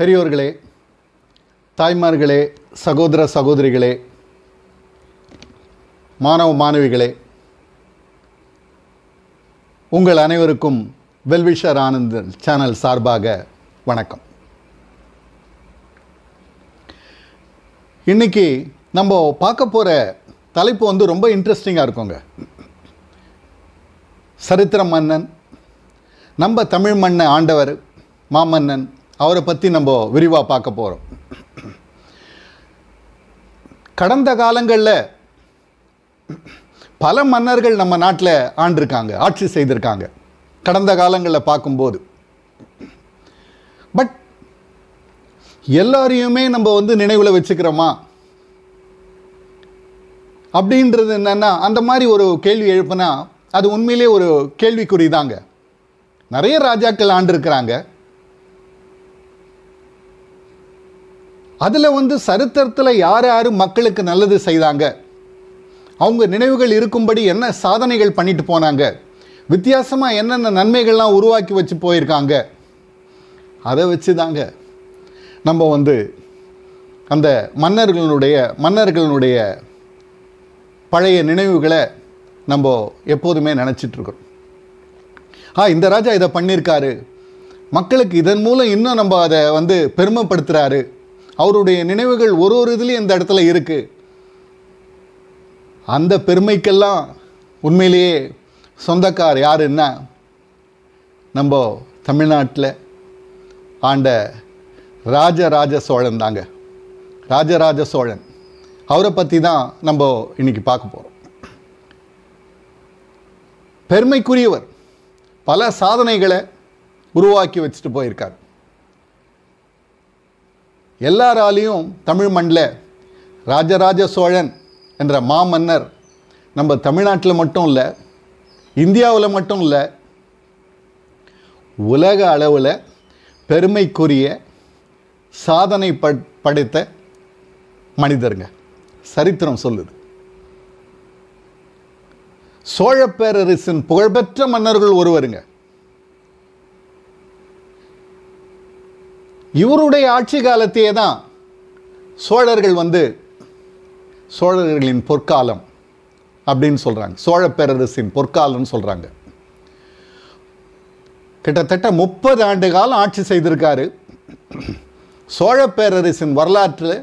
பெரியோர்களே தாய்மார்களே சகோதர சகோதரிகளே மாணவ மாணவிகளே உங்கள் அனைவருக்கும் வெல்விஷர் ஆனந்த் சேனல் சார்பாக வணக்கம் இன்றைக்கி நம்ம பார்க்க போகிற தலைப்பு வந்து ரொம்ப இன்ட்ரெஸ்டிங்காக இருக்குங்க சரித்திர மன்னன் நம்ம தமிழ் மண்ணை ஆண்டவர் மாமன்னன் அவரை பற்றி நம்ம விரிவாக பார்க்க போகிறோம் கடந்த காலங்களில் பல மன்னர்கள் நம்ம நாட்டில் ஆண்டிருக்காங்க ஆட்சி செய்திருக்காங்க கடந்த காலங்களில் பார்க்கும்போது பட் எல்லாரையுமே நம்ம வந்து நினைவில் வச்சுக்கிறோமா அப்படின்றது என்னென்னா அந்த மாதிரி ஒரு கேள்வி எழுப்புனா அது உண்மையிலே ஒரு கேள்விக்குறி தாங்க நிறைய ராஜாக்கள் ஆண்டிருக்கிறாங்க அதில் வந்து சரித்திரத்தில் யார் யார் மக்களுக்கு நல்லது செய்தாங்க அவங்க நினைவுகள் இருக்கும்படி என்ன சாதனைகள் பண்ணிட்டு போனாங்க வித்தியாசமாக என்னென்ன நன்மைகள்லாம் உருவாக்கி வச்சு போயிருக்காங்க அதை வச்சு தாங்க நம்ம வந்து அந்த மன்னர்களுடைய மன்னர்களுடைய பழைய நினைவுகளை நம்ம எப்போதுமே நினச்சிட்ருக்கிறோம் ஆ இந்த ராஜா இதை பண்ணியிருக்காரு மக்களுக்கு இதன் மூலம் இன்னும் நம்ம அதை வந்து பெருமைப்படுத்துகிறாரு அவருடைய நினைவுகள் ஒரு ஒரு இதுலேயும் இந்த இடத்துல இருக்குது அந்த பெருமைக்கெல்லாம் உண்மையிலேயே சொந்தக்கார் யாருன்னா நம்ம தமிழ்நாட்டில் ஆண்ட ராஜராஜ சோழன் தாங்க ராஜராஜ சோழன் அவரை பற்றி தான் நம்ம இன்றைக்கி பார்க்க போகிறோம் பெருமைக்குரியவர் பல சாதனைகளை உருவாக்கி வச்சுட்டு போயிருக்கார் எல்லாராலையும் தமிழ் மண்ணில் ராஜராஜ சோழன் என்ற மாமன்னர் நம்ம தமிழ்நாட்டில் மட்டும் இல்லை இந்தியாவில் மட்டும் இல்லை உலக அளவில் பெருமைக்குரிய சாதனை ப படைத்த மனிதருங்க சரித்திரம் சொல்லுது சோழப்பேரரசின் பேரரசின் புகழ்பெற்ற மன்னர்கள் ஒருவருங்க இவருடைய ஆட்சி காலத்தையே தான் சோழர்கள் வந்து சோழர்களின் பொற்காலம் அப்படின்னு சொல்கிறாங்க சோழ பேரரசின் பொற்காலம்னு சொல்கிறாங்க கிட்டத்தட்ட முப்பது ஆண்டு காலம் ஆட்சி செய்திருக்காரு சோழ பேரரசின் வரலாற்றில்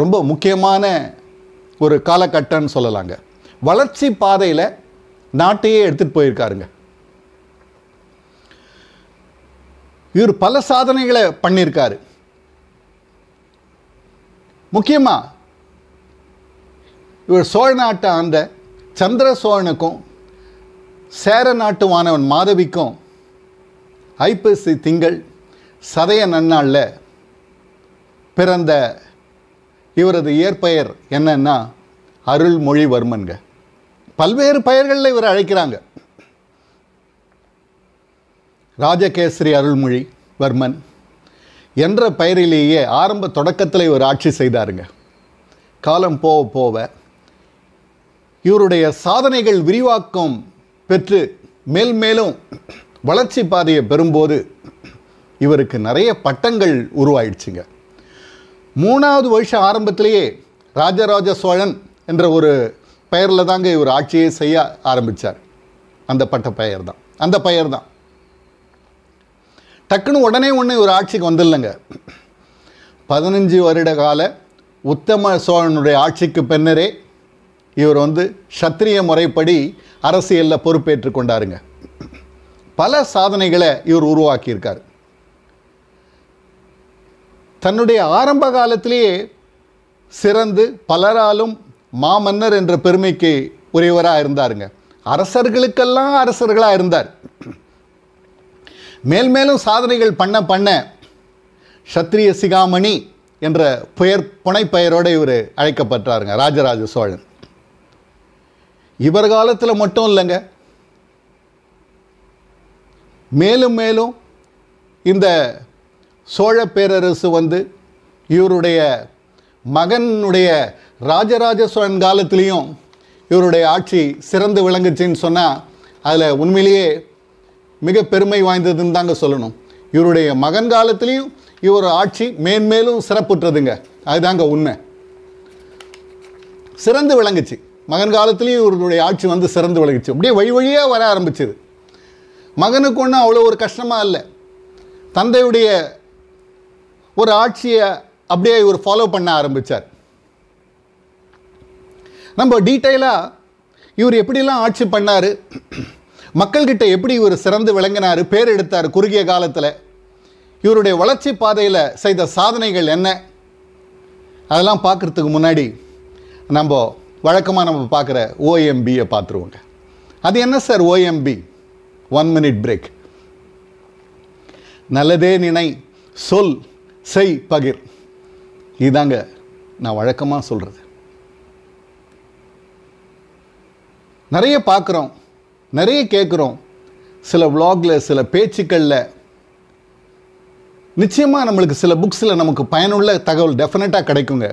ரொம்ப முக்கியமான ஒரு காலகட்டம்னு சொல்லலாங்க வளர்ச்சி பாதையில் நாட்டையே எடுத்துகிட்டு போயிருக்காருங்க இவர் பல சாதனைகளை பண்ணியிருக்காரு முக்கியமாக இவர் சோழ நாட்டை ஆண்ட சந்திர சோழனுக்கும் சேர நாட்டு வானவன் மாதவிக்கும் ஐப்பசி திங்கள் சதய நன்னாளில் பிறந்த இவரது இயற்பெயர் என்னன்னா அருள்மொழிவர்மன்க பல்வேறு பெயர்களில் இவர் அழைக்கிறாங்க ராஜகேசரி அருள்மொழி வர்மன் என்ற பெயரிலேயே ஆரம்ப தொடக்கத்தில் இவர் ஆட்சி செய்தாருங்க காலம் போக போக இவருடைய சாதனைகள் விரிவாக்கம் பெற்று மேல் மேலும் வளர்ச்சி பாதையை பெறும்போது இவருக்கு நிறைய பட்டங்கள் உருவாயிடுச்சுங்க மூணாவது வருஷ ஆரம்பத்திலேயே ராஜராஜ சோழன் என்ற ஒரு பெயரில் தாங்க இவர் ஆட்சியை செய்ய ஆரம்பித்தார் அந்த பட்ட பெயர் தான் அந்த பெயர் தான் டக்குன்னு உடனே ஒன்று ஒரு ஆட்சிக்கு வந்துடலங்க பதினஞ்சு வருட கால உத்தம சோழனுடைய ஆட்சிக்கு பின்னரே இவர் வந்து சத்திரிய முறைப்படி அரசியலில் பொறுப்பேற்று கொண்டாருங்க பல சாதனைகளை இவர் உருவாக்கியிருக்கார் தன்னுடைய ஆரம்ப காலத்திலேயே சிறந்து பலராலும் மாமன்னர் என்ற பெருமைக்கு உரியவராக இருந்தாருங்க அரசர்களுக்கெல்லாம் அரசர்களாக இருந்தார் மேல் மேலும் சாதனைகள் பண்ண பண்ண சத்ரிய சிகாமணி என்ற பெயர் புனை பெயரோடு இவர் அழைக்கப்பட்டாருங்க ராஜராஜ சோழன் இவர் காலத்தில் மட்டும் இல்லைங்க மேலும் மேலும் இந்த சோழ பேரரசு வந்து இவருடைய மகனுடைய ராஜராஜ சோழன் காலத்திலையும் இவருடைய ஆட்சி சிறந்து விளங்குச்சின்னு சொன்னால் அதில் உண்மையிலேயே மிக பெருமை வாய்ந்ததுன்னு தாங்க சொல்லணும் இவருடைய மகன் காலத்திலையும் இவர் ஆட்சி மேன்மேலும் சிறப்புற்றதுங்க அதுதாங்க உண்மை சிறந்து விளங்குச்சு மகன் காலத்திலையும் இவருடைய ஆட்சி வந்து சிறந்து விளங்குச்சு அப்படியே வழி வழியாக வர ஆரம்பிச்சது மகனுக்கு ஒன்றும் அவ்வளோ ஒரு கஷ்டமாக இல்லை தந்தையுடைய ஒரு ஆட்சியை அப்படியே இவர் ஃபாலோ பண்ண ஆரம்பித்தார் நம்ம டீட்டெயிலாக இவர் எப்படிலாம் ஆட்சி பண்ணார் மக்கள்கிட்ட எப்படி இவர் சிறந்து விளங்கினார் பேர் எடுத்தார் குறுகிய காலத்தில் இவருடைய வளர்ச்சி பாதையில் செய்த சாதனைகள் என்ன அதெல்லாம் பார்க்குறதுக்கு முன்னாடி நம்ம வழக்கமாக நம்ம பார்க்குற ஓஎம்பியை பார்த்துருவோங்க அது என்ன sir OMP one minute break நல்லதே நினை சொல் செய் பகிர் இதுதாங்க நான் வழக்கமாக சொல்கிறது நிறைய பார்க்குறோம் நிறைய கேட்குறோம் சில விளாகில் சில பேச்சுக்களில் நிச்சயமாக நம்மளுக்கு சில புக்ஸில் நமக்கு பயனுள்ள தகவல் டெஃபினட்டாக கிடைக்குங்க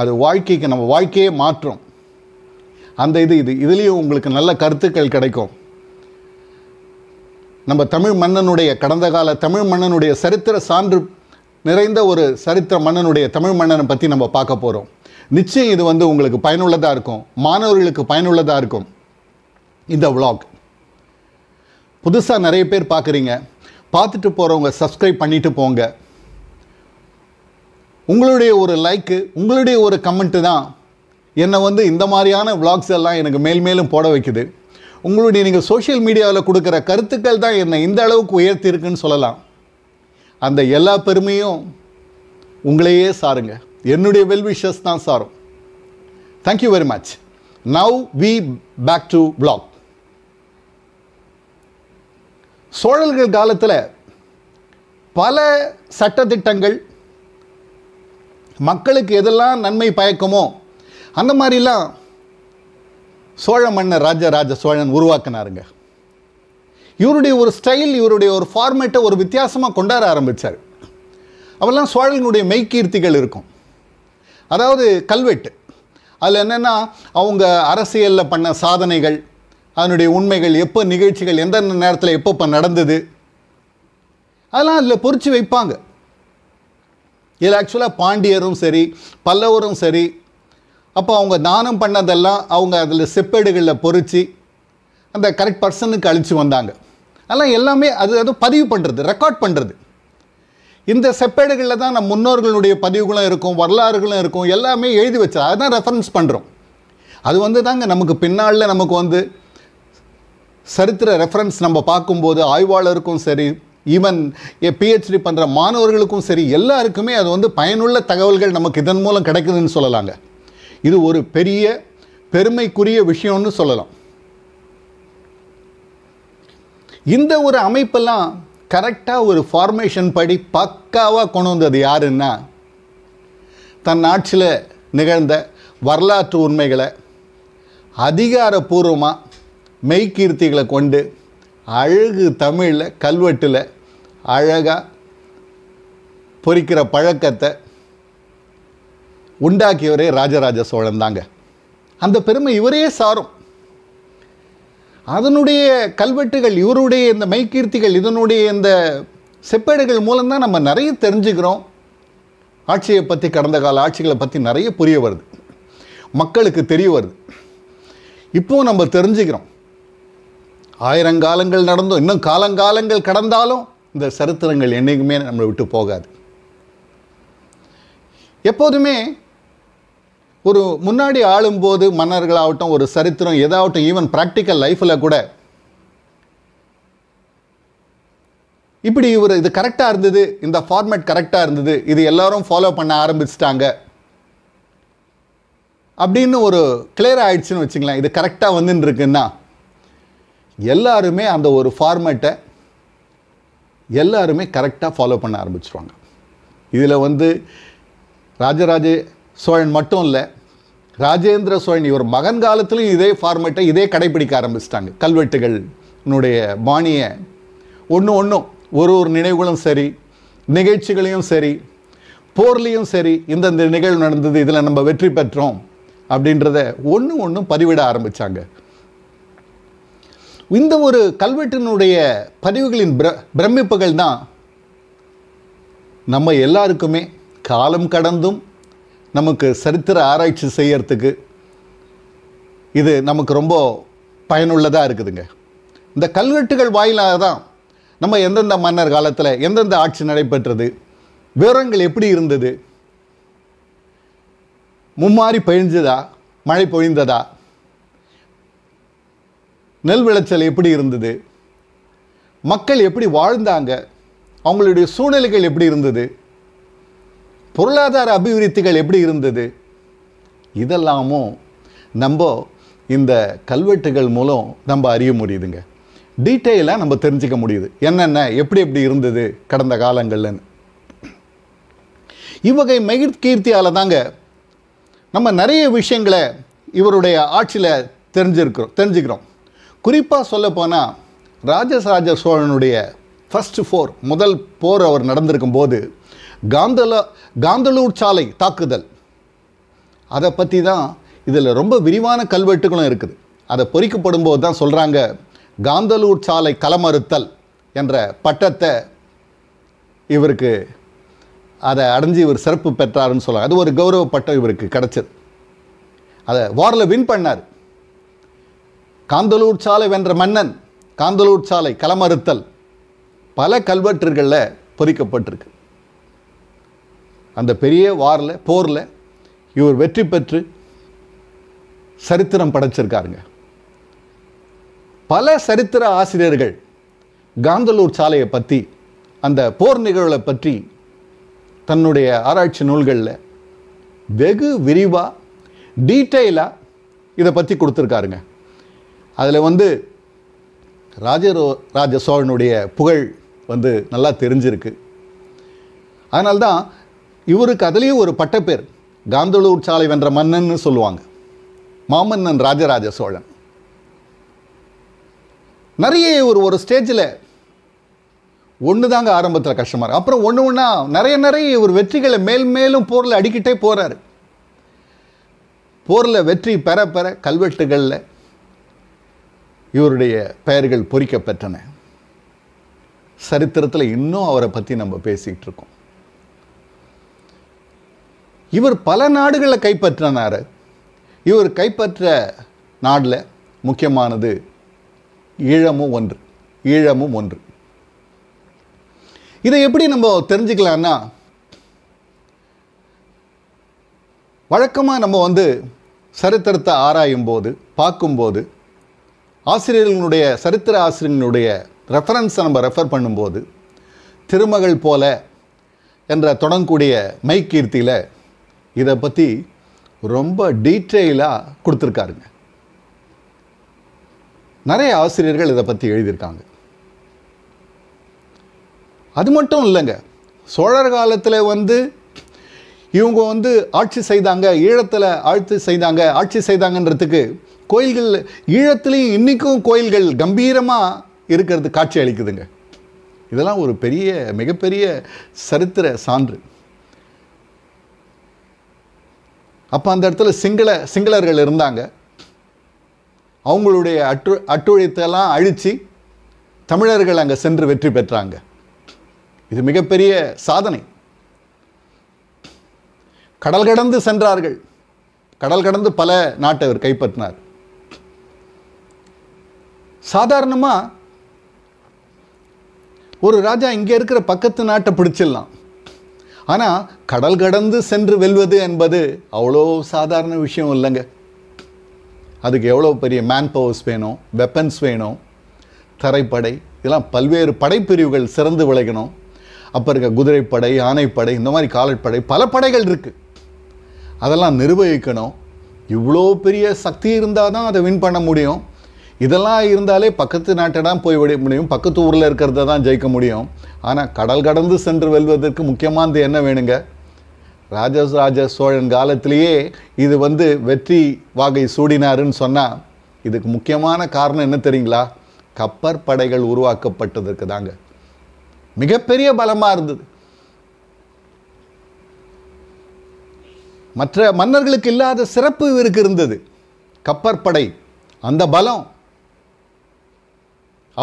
அது வாழ்க்கைக்கு நம்ம வாழ்க்கையே மாற்றும் அந்த இது இது இதுலேயும் உங்களுக்கு நல்ல கருத்துக்கள் கிடைக்கும் நம்ம தமிழ் மன்னனுடைய கடந்த கால தமிழ் மன்னனுடைய சரித்திர சான்று நிறைந்த ஒரு சரித்திர மன்னனுடைய தமிழ் மன்னனை பற்றி நம்ம பார்க்க போகிறோம் நிச்சயம் இது வந்து உங்களுக்கு பயனுள்ளதாக இருக்கும் மாணவர்களுக்கு பயனுள்ளதாக இருக்கும் இந்த விளாக் புதுசாக நிறைய பேர் பார்க்குறீங்க பார்த்துட்டு போகிறவங்க சப்ஸ்கிரைப் பண்ணிவிட்டு போங்க உங்களுடைய ஒரு லைக்கு உங்களுடைய ஒரு கமெண்ட்டு தான் என்னை வந்து இந்த மாதிரியான விளாக்ஸ் எல்லாம் எனக்கு மேல் மேலும் போட வைக்குது உங்களுடைய நீங்கள் சோஷியல் மீடியாவில் கொடுக்குற கருத்துக்கள் தான் என்னை இந்த அளவுக்கு உயர்த்தியிருக்குன்னு சொல்லலாம் அந்த எல்லா பெருமையும் உங்களையே சாருங்க என்னுடைய வெல் விஷஸ் தான் சாரும் thank you very much now we back to vlog சோழல்கள் காலத்தில் பல சட்டத்திட்டங்கள் மக்களுக்கு எதெல்லாம் நன்மை பயக்குமோ அந்த மாதிரிலாம் சோழ மன்னர் ராஜராஜ சோழன் உருவாக்கினாருங்க இவருடைய ஒரு ஸ்டைல் இவருடைய ஒரு ஃபார்மேட்டை ஒரு வித்தியாசமாக கொண்டாட ஆரம்பித்தார் அவெல்லாம் சோழனுடைய மெய்கீர்த்திகள் இருக்கும் அதாவது கல்வெட்டு அதில் என்னென்னா அவங்க அரசியலில் பண்ண சாதனைகள் அதனுடைய உண்மைகள் எப்போ நிகழ்ச்சிகள் எந்தெந்த நேரத்தில் எப்பப்போ நடந்தது அதெல்லாம் அதில் பொறிச்சு வைப்பாங்க இதில் ஆக்சுவலாக பாண்டியரும் சரி பல்லவரும் சரி அப்போ அவங்க தானம் பண்ணதெல்லாம் அவங்க அதில் செப்பேடுகளில் பொறிச்சு அந்த கரெக்ட் பர்சனுக்கு அழிச்சு வந்தாங்க அதெல்லாம் எல்லாமே அது அது பதிவு பண்ணுறது ரெக்கார்ட் பண்ணுறது இந்த செப்பேடுகளில் தான் நம்ம முன்னோர்களுடைய பதிவுகளும் இருக்கும் வரலாறுகளும் இருக்கும் எல்லாமே எழுதி வச்சு அதுதான் ரெஃபரன்ஸ் பண்ணுறோம் அது வந்து தாங்க நமக்கு பின்னாளில் நமக்கு வந்து சரித்திர ரெஃபரன்ஸ் நம்ம பார்க்கும்போது ஆய்வாளருக்கும் சரி ஈவன் பிஹெச்டி பண்ணுற மாணவர்களுக்கும் சரி எல்லாருக்குமே அது வந்து பயனுள்ள தகவல்கள் நமக்கு இதன் மூலம் கிடைக்குதுன்னு சொல்லலாங்க இது ஒரு பெரிய பெருமைக்குரிய விஷயம்னு சொல்லலாம் இந்த ஒரு அமைப்பெல்லாம் கரெக்டாக ஒரு ஃபார்மேஷன் படி பக்காவாக கொண்டு வந்தது யாருன்னா தன் ஆட்சியில் நிகழ்ந்த வரலாற்று உண்மைகளை அதிகாரபூர்வமாக மெய்கீர்த்திகளை கொண்டு அழகு தமிழில் கல்வெட்டில் அழகாக பொறிக்கிற பழக்கத்தை உண்டாக்கியவரே ராஜராஜ சோழன் தாங்க அந்த பெருமை இவரே சாரும் அதனுடைய கல்வெட்டுகள் இவருடைய இந்த மெய்கீர்த்திகள் இதனுடைய இந்த செப்பேடுகள் மூலம்தான் நம்ம நிறைய தெரிஞ்சுக்கிறோம் ஆட்சியை பற்றி கடந்த கால ஆட்சிகளை பற்றி நிறைய புரிய வருது மக்களுக்கு தெரிய வருது இப்போவும் நம்ம தெரிஞ்சுக்கிறோம் ஆயிரங்காலங்கள் நடந்தும் இன்னும் காலங்காலங்கள் கடந்தாலும் இந்த சரித்திரங்கள் என்றைக்குமே நம்மளை விட்டு போகாது எப்போதுமே ஒரு முன்னாடி ஆளும்போது மன்னர்களாகட்டும் ஒரு சரித்திரம் எதாகட்டும் ஈவன் ப்ராக்டிக்கல் லைஃப்பில் கூட இப்படி இவர் இது கரெக்டாக இருந்தது இந்த ஃபார்மேட் கரெக்டாக இருந்தது இது எல்லாரும் ஃபாலோ பண்ண ஆரம்பிச்சிட்டாங்க அப்படின்னு ஒரு கிளியர் ஆகிடுச்சின்னு வச்சுங்களேன் இது கரெக்டாக வந்துருக்குன்னா எல்லாருமே அந்த ஒரு ஃபார்மேட்டை எல்லாருமே கரெக்டாக ஃபாலோ பண்ண ஆரம்பிச்சிருவாங்க இதில் வந்து ராஜராஜ சோழன் மட்டும் இல்லை ராஜேந்திர சோழன் இவர் மகன் காலத்திலும் இதே ஃபார்மேட்டை இதே கடைபிடிக்க ஆரம்பிச்சிட்டாங்க கல்வெட்டுகள்னுடைய பாணியை ஒன்று ஒன்றும் ஒரு ஒரு நினைவுகளும் சரி நிகழ்ச்சிகளையும் சரி போர்லேயும் சரி இந்த நிகழ்வு நடந்தது இதில் நம்ம வெற்றி பெற்றோம் அப்படின்றத ஒன்று ஒன்றும் பதிவிட ஆரம்பித்தாங்க இந்த ஒரு கல்வெட்டினுடைய பதிவுகளின் பிர பிரமிப்புகள் தான் நம்ம எல்லாருக்குமே காலம் கடந்தும் நமக்கு சரித்திர ஆராய்ச்சி செய்யறதுக்கு இது நமக்கு ரொம்ப பயனுள்ளதாக இருக்குதுங்க இந்த கல்வெட்டுகள் வாயிலாக தான் நம்ம எந்தெந்த மன்னர் காலத்தில் எந்தெந்த ஆட்சி நடைபெற்றது விவரங்கள் எப்படி இருந்தது மும்மாறி பெழிஞ்சதா மழை பொழிந்ததா நெல் விளைச்சல் எப்படி இருந்தது மக்கள் எப்படி வாழ்ந்தாங்க அவங்களுடைய சூழ்நிலைகள் எப்படி இருந்தது பொருளாதார அபிவிருத்திகள் எப்படி இருந்தது இதெல்லாமும் நம்ம இந்த கல்வெட்டுகள் மூலம் நம்ம அறிய முடியுதுங்க டீட்டெயிலாக நம்ம தெரிஞ்சிக்க முடியுது என்னென்ன எப்படி எப்படி இருந்தது கடந்த காலங்கள்லன்னு இவ்வகை கீர்த்தியால் தாங்க நம்ம நிறைய விஷயங்களை இவருடைய ஆட்சியில் தெரிஞ்சிருக்கிறோம் தெரிஞ்சுக்கிறோம் குறிப்பாக சொல்ல போனால் ராஜராஜ சோழனுடைய ஃபஸ்ட்டு ஃபோர் முதல் போர் அவர் நடந்திருக்கும் போது காந்தல காந்தலூர் சாலை தாக்குதல் அதை பற்றி தான் இதில் ரொம்ப விரிவான கல்வெட்டுகளும் இருக்குது அதை பொறிக்கப்படும் போது தான் சொல்கிறாங்க காந்தலூர் சாலை களமறுத்தல் என்ற பட்டத்தை இவருக்கு அதை அடைஞ்சு இவர் சிறப்பு பெற்றாருன்னு சொல்லுவாங்க அது ஒரு கௌரவ பட்டம் இவருக்கு கிடச்சிது அதை வாரில் வின் பண்ணார் காந்தலூர் சாலை வென்ற மன்னன் காந்தலூர் சாலை களமறுத்தல் பல கல்வெட்டுகளில் பொறிக்கப்பட்டிருக்கு அந்த பெரிய வாரில் போரில் இவர் வெற்றி பெற்று சரித்திரம் படைச்சிருக்காருங்க பல சரித்திர ஆசிரியர்கள் காந்தலூர் சாலையை பற்றி அந்த போர் நிகழ்வை பற்றி தன்னுடைய ஆராய்ச்சி நூல்களில் வெகு விரிவாக டீட்டெயிலாக இதை பற்றி கொடுத்துருக்காருங்க அதில் வந்து ராஜரோ ராஜ சோழனுடைய புகழ் வந்து நல்லா தெரிஞ்சிருக்கு அதனால்தான் இவருக்கு அதுலேயும் ஒரு பட்டப்பேர் காந்தலூர் சாலை வென்ற மன்னன்னு சொல்லுவாங்க மாமன்னன் ராஜராஜ சோழன் நிறைய ஒரு ஒரு ஸ்டேஜில் ஒன்று தாங்க ஆரம்பத்தில் கஷ்டமாக இருக்கு அப்புறம் ஒன்று ஒன்றா நிறைய நிறைய இவர் வெற்றிகளை மேல் மேலும் போரில் அடிக்கிட்டே போகிறாரு போரில் வெற்றி பெற பெற கல்வெட்டுகளில் இவருடைய பெயர்கள் பொறிக்கப்பெற்றன சரித்திரத்தில் இன்னும் அவரை பற்றி நம்ம பேசிகிட்டு இருக்கோம் இவர் பல நாடுகளை கைப்பற்றினார் இவர் கைப்பற்ற நாடில் முக்கியமானது ஈழமும் ஒன்று ஈழமும் ஒன்று இதை எப்படி நம்ம தெரிஞ்சுக்கலான்னா வழக்கமாக நம்ம வந்து சரித்திரத்தை ஆராயும் போது பார்க்கும்போது ஆசிரியர்களுடைய சரித்திர ஆசிரியர்களுடைய ரெஃபரன்ஸை நம்ம ரெஃபர் பண்ணும்போது திருமகள் போல என்ற தொடங்கக்கூடிய கீர்த்தியில் இதை பற்றி ரொம்ப டீட்டெயிலாக கொடுத்துருக்காருங்க நிறைய ஆசிரியர்கள் இதை பற்றி எழுதியிருக்காங்க அது மட்டும் இல்லைங்க சோழர் காலத்தில் வந்து இவங்க வந்து ஆட்சி செய்தாங்க ஈழத்தில் ஆட்சி செய்தாங்க ஆட்சி செய்தாங்கன்றதுக்கு கோயில்கள் ஈழத்துலேயும் இன்றைக்கும் கோயில்கள் கம்பீரமாக இருக்கிறது காட்சி அளிக்குதுங்க இதெல்லாம் ஒரு பெரிய மிகப்பெரிய சரித்திர சான்று அப்போ அந்த இடத்துல சிங்கள சிங்களர்கள் இருந்தாங்க அவங்களுடைய அட்டு அட்டுழைத்தெல்லாம் அழித்து தமிழர்கள் அங்கே சென்று வெற்றி பெற்றாங்க இது மிகப்பெரிய சாதனை கடல் கடந்து சென்றார்கள் கடல் கடந்து பல நாட்டை அவர் கைப்பற்றினார் சாதாரணமாக ஒரு ராஜா இங்கே இருக்கிற பக்கத்து நாட்டை பிடிச்சிடலாம் ஆனால் கடல் கடந்து சென்று வெல்வது என்பது அவ்வளோ சாதாரண விஷயம் இல்லைங்க அதுக்கு எவ்வளோ பெரிய மேன் பவர்ஸ் வேணும் வெப்பன்ஸ் வேணும் தரைப்படை இதெல்லாம் பல்வேறு படைப்பிரிவுகள் சிறந்து விளையணும் அப்போ இருக்க குதிரைப்படை ஆனைப்படை இந்த மாதிரி காலட்படை பல படைகள் இருக்குது அதெல்லாம் நிர்வகிக்கணும் இவ்வளோ பெரிய சக்தி இருந்தால் தான் அதை வின் பண்ண முடியும் இதெல்லாம் இருந்தாலே பக்கத்து தான் போய் விட முடியும் பக்கத்து ஊரில் இருக்கிறத தான் ஜெயிக்க முடியும் ஆனால் கடல் கடந்து சென்று வெல்வதற்கு முக்கியமானது என்ன வேணுங்க ராஜராஜ சோழன் காலத்திலேயே இது வந்து வெற்றி வாகை சூடினாருன்னு சொன்னால் இதுக்கு முக்கியமான காரணம் என்ன தெரியுங்களா கப்பற்படைகள் உருவாக்கப்பட்டதற்கு தாங்க மிகப்பெரிய பலமாக இருந்தது மற்ற மன்னர்களுக்கு இல்லாத சிறப்பு இவருக்கு இருந்தது கப்பற்படை அந்த பலம்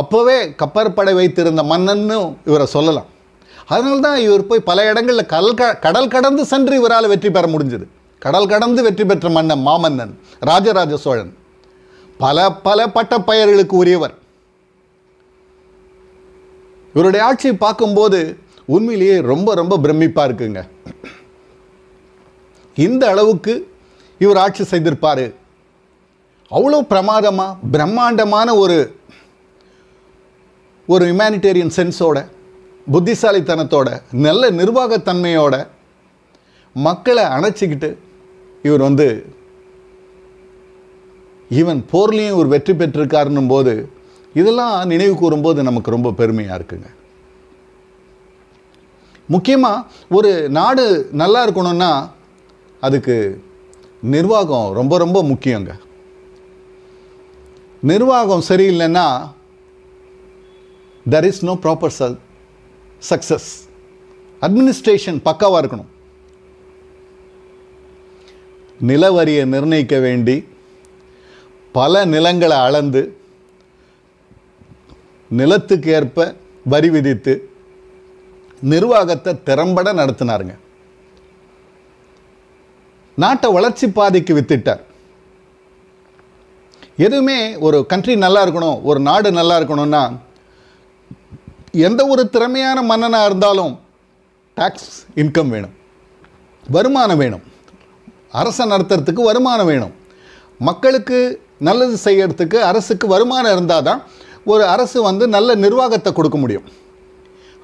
அப்போவே கப்பற்படை வைத்திருந்த மன்னன்னு இவரை சொல்லலாம் அதனால்தான் இவர் போய் பல இடங்களில் கல் கடல் கடந்து சென்று இவரால் வெற்றி பெற முடிஞ்சது கடல் கடந்து வெற்றி பெற்ற மன்னன் மாமன்னன் ராஜராஜ சோழன் பல பல பெயர்களுக்கு உரியவர் இவருடைய ஆட்சியை பார்க்கும்போது உண்மையிலேயே ரொம்ப ரொம்ப பிரமிப்பாக இருக்குங்க இந்த அளவுக்கு இவர் ஆட்சி செய்திருப்பார் அவ்வளோ பிரமாதமாக பிரம்மாண்டமான ஒரு ஒரு ஹியூமானிட்டேரியன் சென்ஸோட புத்திசாலித்தனத்தோட நல்ல நிர்வாகத்தன்மையோட மக்களை அணைச்சிக்கிட்டு இவர் வந்து ஈவன் போர்லேயும் ஒரு வெற்றி பெற்றிருக்காருன்னும் போது இதெல்லாம் நினைவு கூறும்போது நமக்கு ரொம்ப பெருமையாக இருக்குங்க முக்கியமாக ஒரு நாடு நல்லா இருக்கணும்னா அதுக்கு நிர்வாகம் ரொம்ப ரொம்ப முக்கியங்க நிர்வாகம் சரியில்லைன்னா தெர் இஸ் நோ ப்ராப்பர் ச சக்ஸஸ் அட்மினிஸ்ட்ரேஷன் பக்காவாக இருக்கணும் நிலவரியை நிர்ணயிக்க வேண்டி பல நிலங்களை அளந்து நிலத்துக்கு ஏற்ப வரி விதித்து நிர்வாகத்தை திறம்பட நடத்தினாருங்க நாட்டை வளர்ச்சி பாதைக்கு வித்திட்டார் எதுவுமே ஒரு கண்ட்ரி நல்லா இருக்கணும் ஒரு நாடு நல்லா இருக்கணும்னா எந்த ஒரு திறமையான மன்னனாக இருந்தாலும் டேக்ஸ் இன்கம் வேணும் வருமானம் வேணும் அரசை நடத்துறதுக்கு வருமானம் வேணும் மக்களுக்கு நல்லது செய்யறதுக்கு அரசுக்கு வருமானம் இருந்தால் தான் ஒரு அரசு வந்து நல்ல நிர்வாகத்தை கொடுக்க முடியும்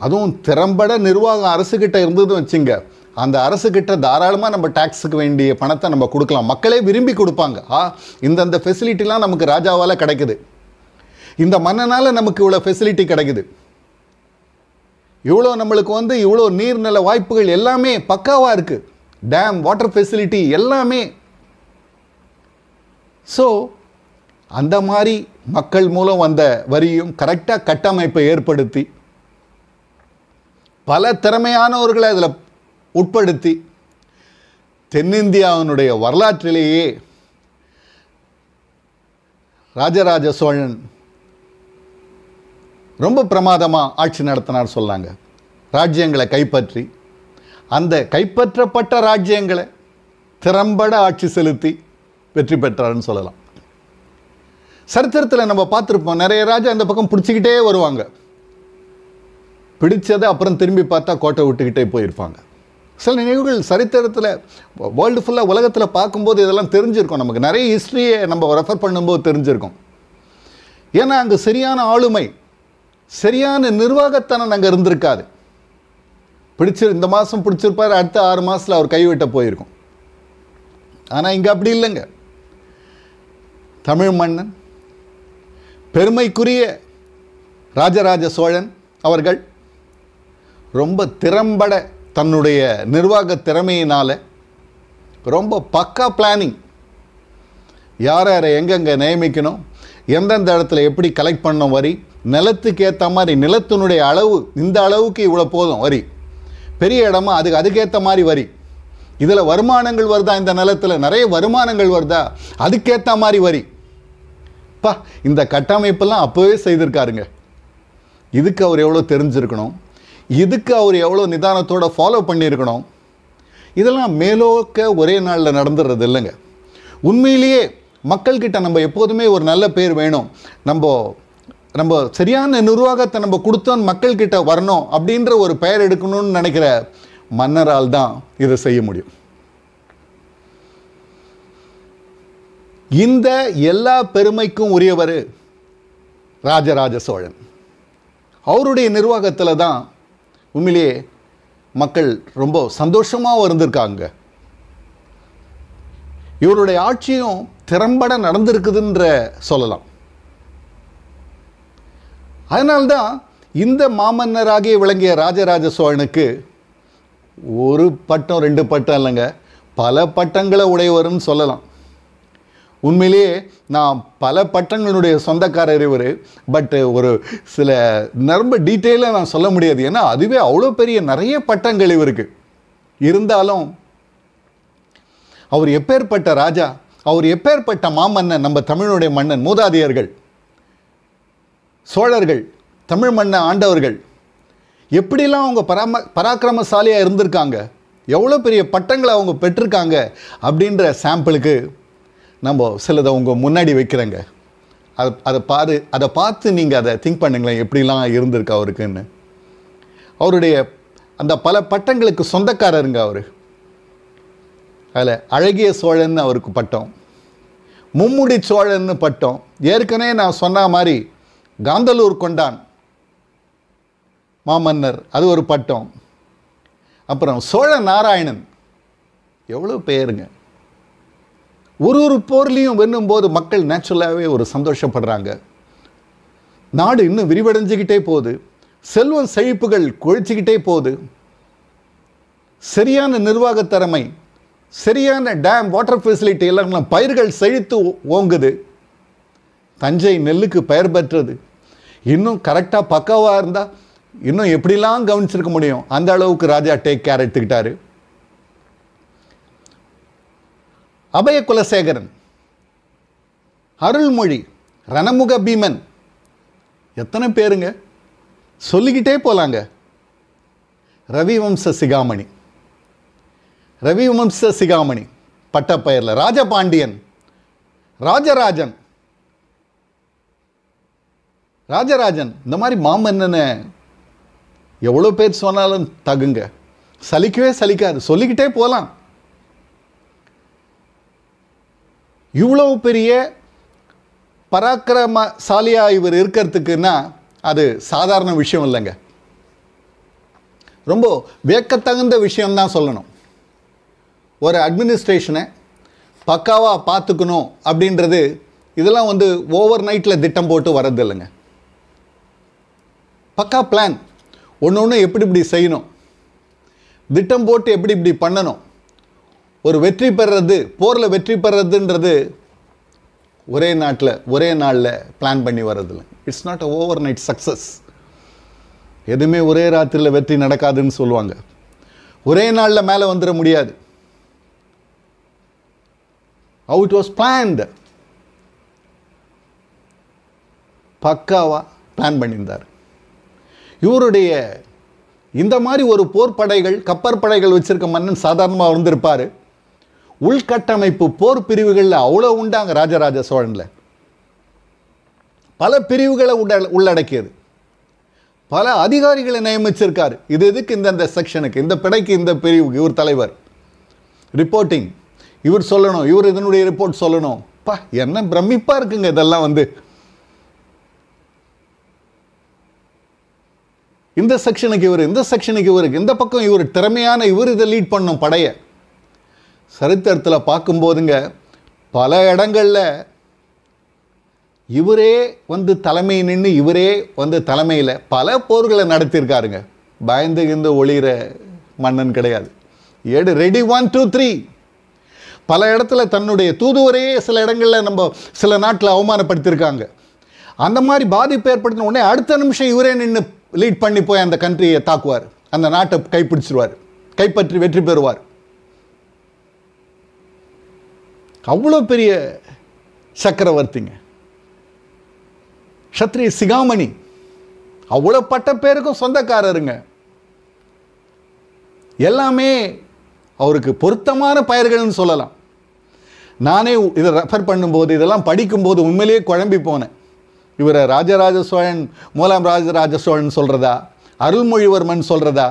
அதுவும் திறம்பட நிர்வாகம் அரசுக்கிட்ட இருந்ததுன்னு வச்சுங்க அந்த அரசுக்கிட்ட தாராளமாக நம்ம டேக்ஸுக்கு வேண்டிய பணத்தை நம்ம கொடுக்கலாம் மக்களே விரும்பி கொடுப்பாங்க ஆ இந்தந்த ஃபெசிலிட்டிலாம் நமக்கு ராஜாவால் கிடைக்குது இந்த மன்னனால் நமக்கு இவ்வளோ ஃபெசிலிட்டி கிடைக்குது இவ்வளோ நம்மளுக்கு வந்து இவ்வளோ நீர்நில வாய்ப்புகள் எல்லாமே பக்காவாக இருக்குது டேம் வாட்டர் ஃபெசிலிட்டி எல்லாமே ஸோ அந்த மாதிரி மக்கள் மூலம் வந்த வரியும் கரெக்டாக கட்டமைப்பை ஏற்படுத்தி பல திறமையானவர்களை அதில் உட்படுத்தி தென்னிந்தியாவினுடைய வரலாற்றிலேயே ராஜராஜ சோழன் ரொம்ப பிரமாதமாக ஆட்சி நடத்தினார் சொல்லாங்க ராஜ்யங்களை கைப்பற்றி அந்த கைப்பற்றப்பட்ட ராஜ்யங்களை திறம்பட ஆட்சி செலுத்தி வெற்றி பெற்றார்னு சொல்லலாம் சரித்திரத்தில் நம்ம பார்த்துருப்போம் நிறைய ராஜா அந்த பக்கம் பிடிச்சிக்கிட்டே வருவாங்க பிடிச்சதை அப்புறம் திரும்பி பார்த்தா கோட்டை விட்டுக்கிட்டே போயிருப்பாங்க சில நினைவுகள் சரித்திரத்தில் வேர்ல்டு ஃபுல்லாக உலகத்தில் பார்க்கும்போது இதெல்லாம் தெரிஞ்சிருக்கும் நமக்கு நிறைய ஹிஸ்ட்ரியை நம்ம ரெஃபர் பண்ணும்போது தெரிஞ்சிருக்கும் ஏன்னா அங்கே சரியான ஆளுமை சரியான நிர்வாகத்தனம் அங்கே இருந்திருக்காது பிடிச்சிரு இந்த மாதம் பிடிச்சிருப்பார் அடுத்த ஆறு மாதத்தில் அவர் கைவிட்ட போயிருக்கும் ஆனால் இங்கே அப்படி இல்லைங்க தமிழ் மன்னன் பெருமைக்குரிய ராஜராஜ சோழன் அவர்கள் ரொம்ப திறம்பட தன்னுடைய நிர்வாக திறமையினால் ரொம்ப பக்கா பிளானிங் யார் யாரை எங்கெங்கே நியமிக்கணும் எந்தெந்த இடத்துல எப்படி கலெக்ட் பண்ணோம் வரி நிலத்துக்கு ஏற்ற மாதிரி நிலத்தினுடைய அளவு இந்த அளவுக்கு இவ்வளோ போதும் வரி பெரிய இடமா அதுக்கு அதுக்கேற்ற மாதிரி வரி இதில் வருமானங்கள் வருதா இந்த நிலத்தில் நிறைய வருமானங்கள் வருதா அதுக்கேற்ற மாதிரி வரி பா இந்த கட்டமைப்பெல்லாம் அப்போவே செய்திருக்காருங்க இதுக்கு அவர் எவ்வளோ தெரிஞ்சிருக்கணும் இதுக்கு அவர் எவ்வளோ நிதானத்தோடு ஃபாலோ பண்ணியிருக்கணும் இதெல்லாம் மேலோக்க ஒரே நாளில் நடந்துடுறது இல்லைங்க உண்மையிலேயே மக்கள்கிட்ட நம்ம எப்போதுமே ஒரு நல்ல பேர் வேணும் நம்ம நம்ம சரியான நிர்வாகத்தை நம்ம கொடுத்தோம் மக்கள் கிட்ட வரணும் அப்படின்ற ஒரு பெயர் எடுக்கணும்னு நினைக்கிற மன்னரால் தான் இதை செய்ய முடியும் இந்த எல்லா பெருமைக்கும் உரியவர் ராஜராஜ சோழன் அவருடைய நிர்வாகத்தில் தான் உண்மையிலேயே மக்கள் ரொம்ப சந்தோஷமாக இருந்திருக்காங்க இவருடைய ஆட்சியும் திறம்பட நடந்திருக்குதுன்ற சொல்லலாம் அதனால்தான் இந்த மாமன்னராகிய விளங்கிய ராஜராஜ சோழனுக்கு ஒரு பட்டம் ரெண்டு பட்டம் இல்லைங்க பல பட்டங்களை உடையவர்னு சொல்லலாம் உண்மையிலேயே நான் பல பட்டங்களுடைய சொந்தக்காரர் இவர் பட்டு ஒரு சில நரம்ப டீட்டெயிலாக நான் சொல்ல முடியாது ஏன்னா அதுவே அவ்வளோ பெரிய நிறைய பட்டங்கள் இவருக்கு இருந்தாலும் அவர் எப்பேற்பட்ட ராஜா அவர் எப்பேற்பட்ட மாமன்னன் நம்ம தமிழனுடைய மன்னன் மூதாதையர்கள் சோழர்கள் தமிழ் மண்ண ஆண்டவர்கள் எப்படிலாம் அவங்க பராம பராக்கிரமசாலியாக இருந்திருக்காங்க எவ்வளோ பெரிய பட்டங்களை அவங்க பெற்றிருக்காங்க அப்படின்ற சாம்பிளுக்கு நம்ம சிலதை உங்கள் முன்னாடி வைக்கிறேங்க அதை அதை பாரு அதை பார்த்து நீங்கள் அதை திங்க் பண்ணுங்களேன் எப்படிலாம் இருந்திருக்கு அவருக்குன்னு அவருடைய அந்த பல பட்டங்களுக்கு சொந்தக்காரருங்க அவர் அதில் அழகிய சோழன்னு அவருக்கு பட்டம் மும்முடி சோழன்னு பட்டம் ஏற்கனவே நான் சொன்ன மாதிரி காந்தலூர் கொண்டான் மாமன்னர் அது ஒரு பட்டம் அப்புறம் சோழ நாராயணன் எவ்வளோ பேருங்க ஒரு ஒரு போர்லேயும் போது மக்கள் நேச்சுரலாகவே ஒரு சந்தோஷப்படுறாங்க நாடு இன்னும் விரிவடைஞ்சிக்கிட்டே போகுது செல்வம் செழிப்புகள் கொழிச்சிக்கிட்டே போகுது சரியான நிர்வாகத் திறமை சரியான டேம் வாட்டர் ஃபெசிலிட்டி எல்லாம் பயிர்கள் செழித்து ஓங்குது தஞ்சை நெல்லுக்கு பெயர் பெற்றது இன்னும் கரெக்டாக பக்காவாக இருந்தால் இன்னும் எப்படிலாம் கவனிச்சிருக்க முடியும் அந்த அளவுக்கு ராஜா டேக் கேர் எடுத்துக்கிட்டாரு அபய குலசேகரன் அருள்மொழி ரணமுக பீமன் எத்தனை பேருங்க சொல்லிக்கிட்டே போலாங்க ரவிவம்ச சிகாமணி ரவிவம்ச சிகாமணி பட்டப்பெயரில் ராஜபாண்டியன் ராஜராஜன் ராஜராஜன் இந்த மாதிரி மாமன்னனை எவ்வளோ பேர் சொன்னாலும் தகுங்க சலிக்கவே சலிக்காது சொல்லிக்கிட்டே போகலாம் இவ்வளோ பெரிய பராக்கிரமசாலியாக இவர் இருக்கிறதுக்குன்னா அது சாதாரண விஷயம் இல்லைங்க ரொம்ப வேக்கத்தகுந்த விஷயம்தான் சொல்லணும் ஒரு அட்மினிஸ்ட்ரேஷனை பக்காவாக பார்த்துக்கணும் அப்படின்றது இதெல்லாம் வந்து ஓவர் நைட்டில் திட்டம் போட்டு வரது இல்லைங்க பக்கா பிளான் ஒன்று ஒன்று எப்படி இப்படி செய்யணும் திட்டம் போட்டு எப்படி இப்படி பண்ணணும் ஒரு வெற்றி பெறுறது போரில் வெற்றி பெறுறதுன்றது ஒரே நாட்டில் ஒரே நாளில் பிளான் பண்ணி வர்றதில்ல it's not a overnight success எதுவுமே ஒரே ராத்திரியில் வெற்றி நடக்காதுன்னு சொல்லுவாங்க ஒரே நாளில் மேலே வந்துட முடியாது அவுட் வாஸ் பிளான்டு பக்காவாக பிளான் பண்ணியிருந்தார் இவருடைய இந்த மாதிரி ஒரு போர்ப்படைகள் கப்பற்படைகள் வச்சுருக்க மன்னன் சாதாரணமாக இருந்திருப்பார் உள்கட்டமைப்பு போர் பிரிவுகளில் அவ்வளோ உண்டாங்க ராஜராஜ சோழனில் பல பிரிவுகளை உட உள்ளடக்கியது பல அதிகாரிகளை நியமிச்சிருக்கார் இது எதுக்கு இந்தந்த செக்ஷனுக்கு இந்த பிடைக்கு இந்த பிரிவுக்கு இவர் தலைவர் ரிப்போர்ட்டிங் இவர் சொல்லணும் இவர் இதனுடைய ரிப்போர்ட் சொல்லணும் பா என்ன பிரமிப்பாக இருக்குங்க இதெல்லாம் வந்து இந்த செக்ஷனுக்கு இவர் இந்த செக்ஷனுக்கு இவருக்கு இந்த பக்கம் இவர் திறமையான இவர் இதை லீட் பண்ணும் படையை சரித்திரத்தில் பார்க்கும்போதுங்க பல இடங்களில் இவரே வந்து தலைமை நின்று இவரே வந்து தலைமையில் பல போர்களை நடத்தியிருக்காருங்க பயந்து இந்த ஒளிகிற மன்னன் கிடையாது ஏடு ரெடி ஒன் டூ த்ரீ பல இடத்துல தன்னுடைய தூதுவரையே சில இடங்களில் நம்ம சில நாட்டில் அவமானப்படுத்தியிருக்காங்க அந்த மாதிரி பாதிப்பு ஏற்படுத்தின உடனே அடுத்த நிமிஷம் இவரே நின்று லீட் பண்ணி போய் அந்த கண்ட்ரியை தாக்குவார் அந்த நாட்டை கைப்பிடிச்சிருவார் கைப்பற்றி வெற்றி பெறுவார் அவ்வளோ பெரிய சக்கரவர்த்திங்க சத்ரிய சிகாமணி அவ்வளோ பட்ட பேருக்கும் சொந்தக்காரருங்க எல்லாமே அவருக்கு பொருத்தமான பயிர்கள்னு சொல்லலாம் நானே இதை ரெஃபர் பண்ணும்போது இதெல்லாம் படிக்கும்போது உண்மையிலேயே குழம்பி போனேன் இவரை ராஜராஜ சோழன் மூலாம் ராஜராஜ சோழன் சொல்கிறதா அருள்மொழிவர்மன் சொல்கிறதா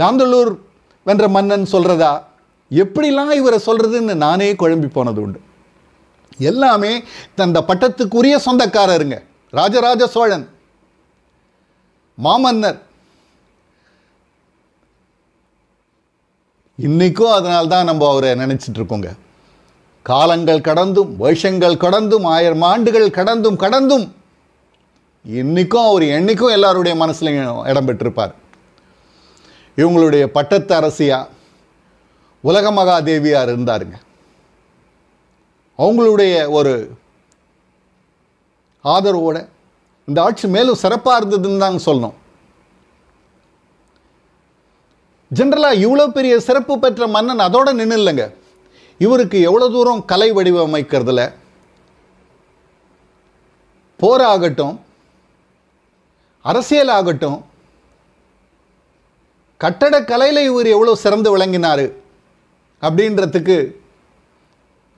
காந்தலூர் வென்ற மன்னன் சொல்கிறதா எப்படிலாம் இவரை சொல்கிறதுன்னு நானே குழம்பி போனது உண்டு எல்லாமே தந்த பட்டத்துக்குரிய சொந்தக்காரருங்க ராஜராஜ சோழன் மாமன்னர் இன்றைக்கும் அதனால்தான் நம்ம அவரை நினச்சிட்ருக்கோங்க இருக்கோங்க காலங்கள் கடந்தும் வருஷங்கள் கடந்தும் ஆயிரம் ஆண்டுகள் கடந்தும் கடந்தும் இன்றைக்கும் அவர் என்றைக்கும் எல்லாருடைய மனசில் இடம் பெற்றிருப்பார் இவங்களுடைய பட்டத்து அரசியாக உலக மகாதேவியார் இருந்தாருங்க அவங்களுடைய ஒரு ஆதரவோட இந்த ஆட்சி மேலும் சிறப்பாக இருந்ததுன்னு தாங்க சொல்லணும் ஜென்ரலாக இவ்வளோ பெரிய சிறப்பு பெற்ற மன்னன் அதோட நின்று இல்லைங்க இவருக்கு எவ்வளோ தூரம் கலை வடிவமைக்கிறதுல போராகட்டும் அரசியலாகட்டும் கட்டடக்கலையில் இவர் எவ்வளோ சிறந்து விளங்கினார் அப்படின்றதுக்கு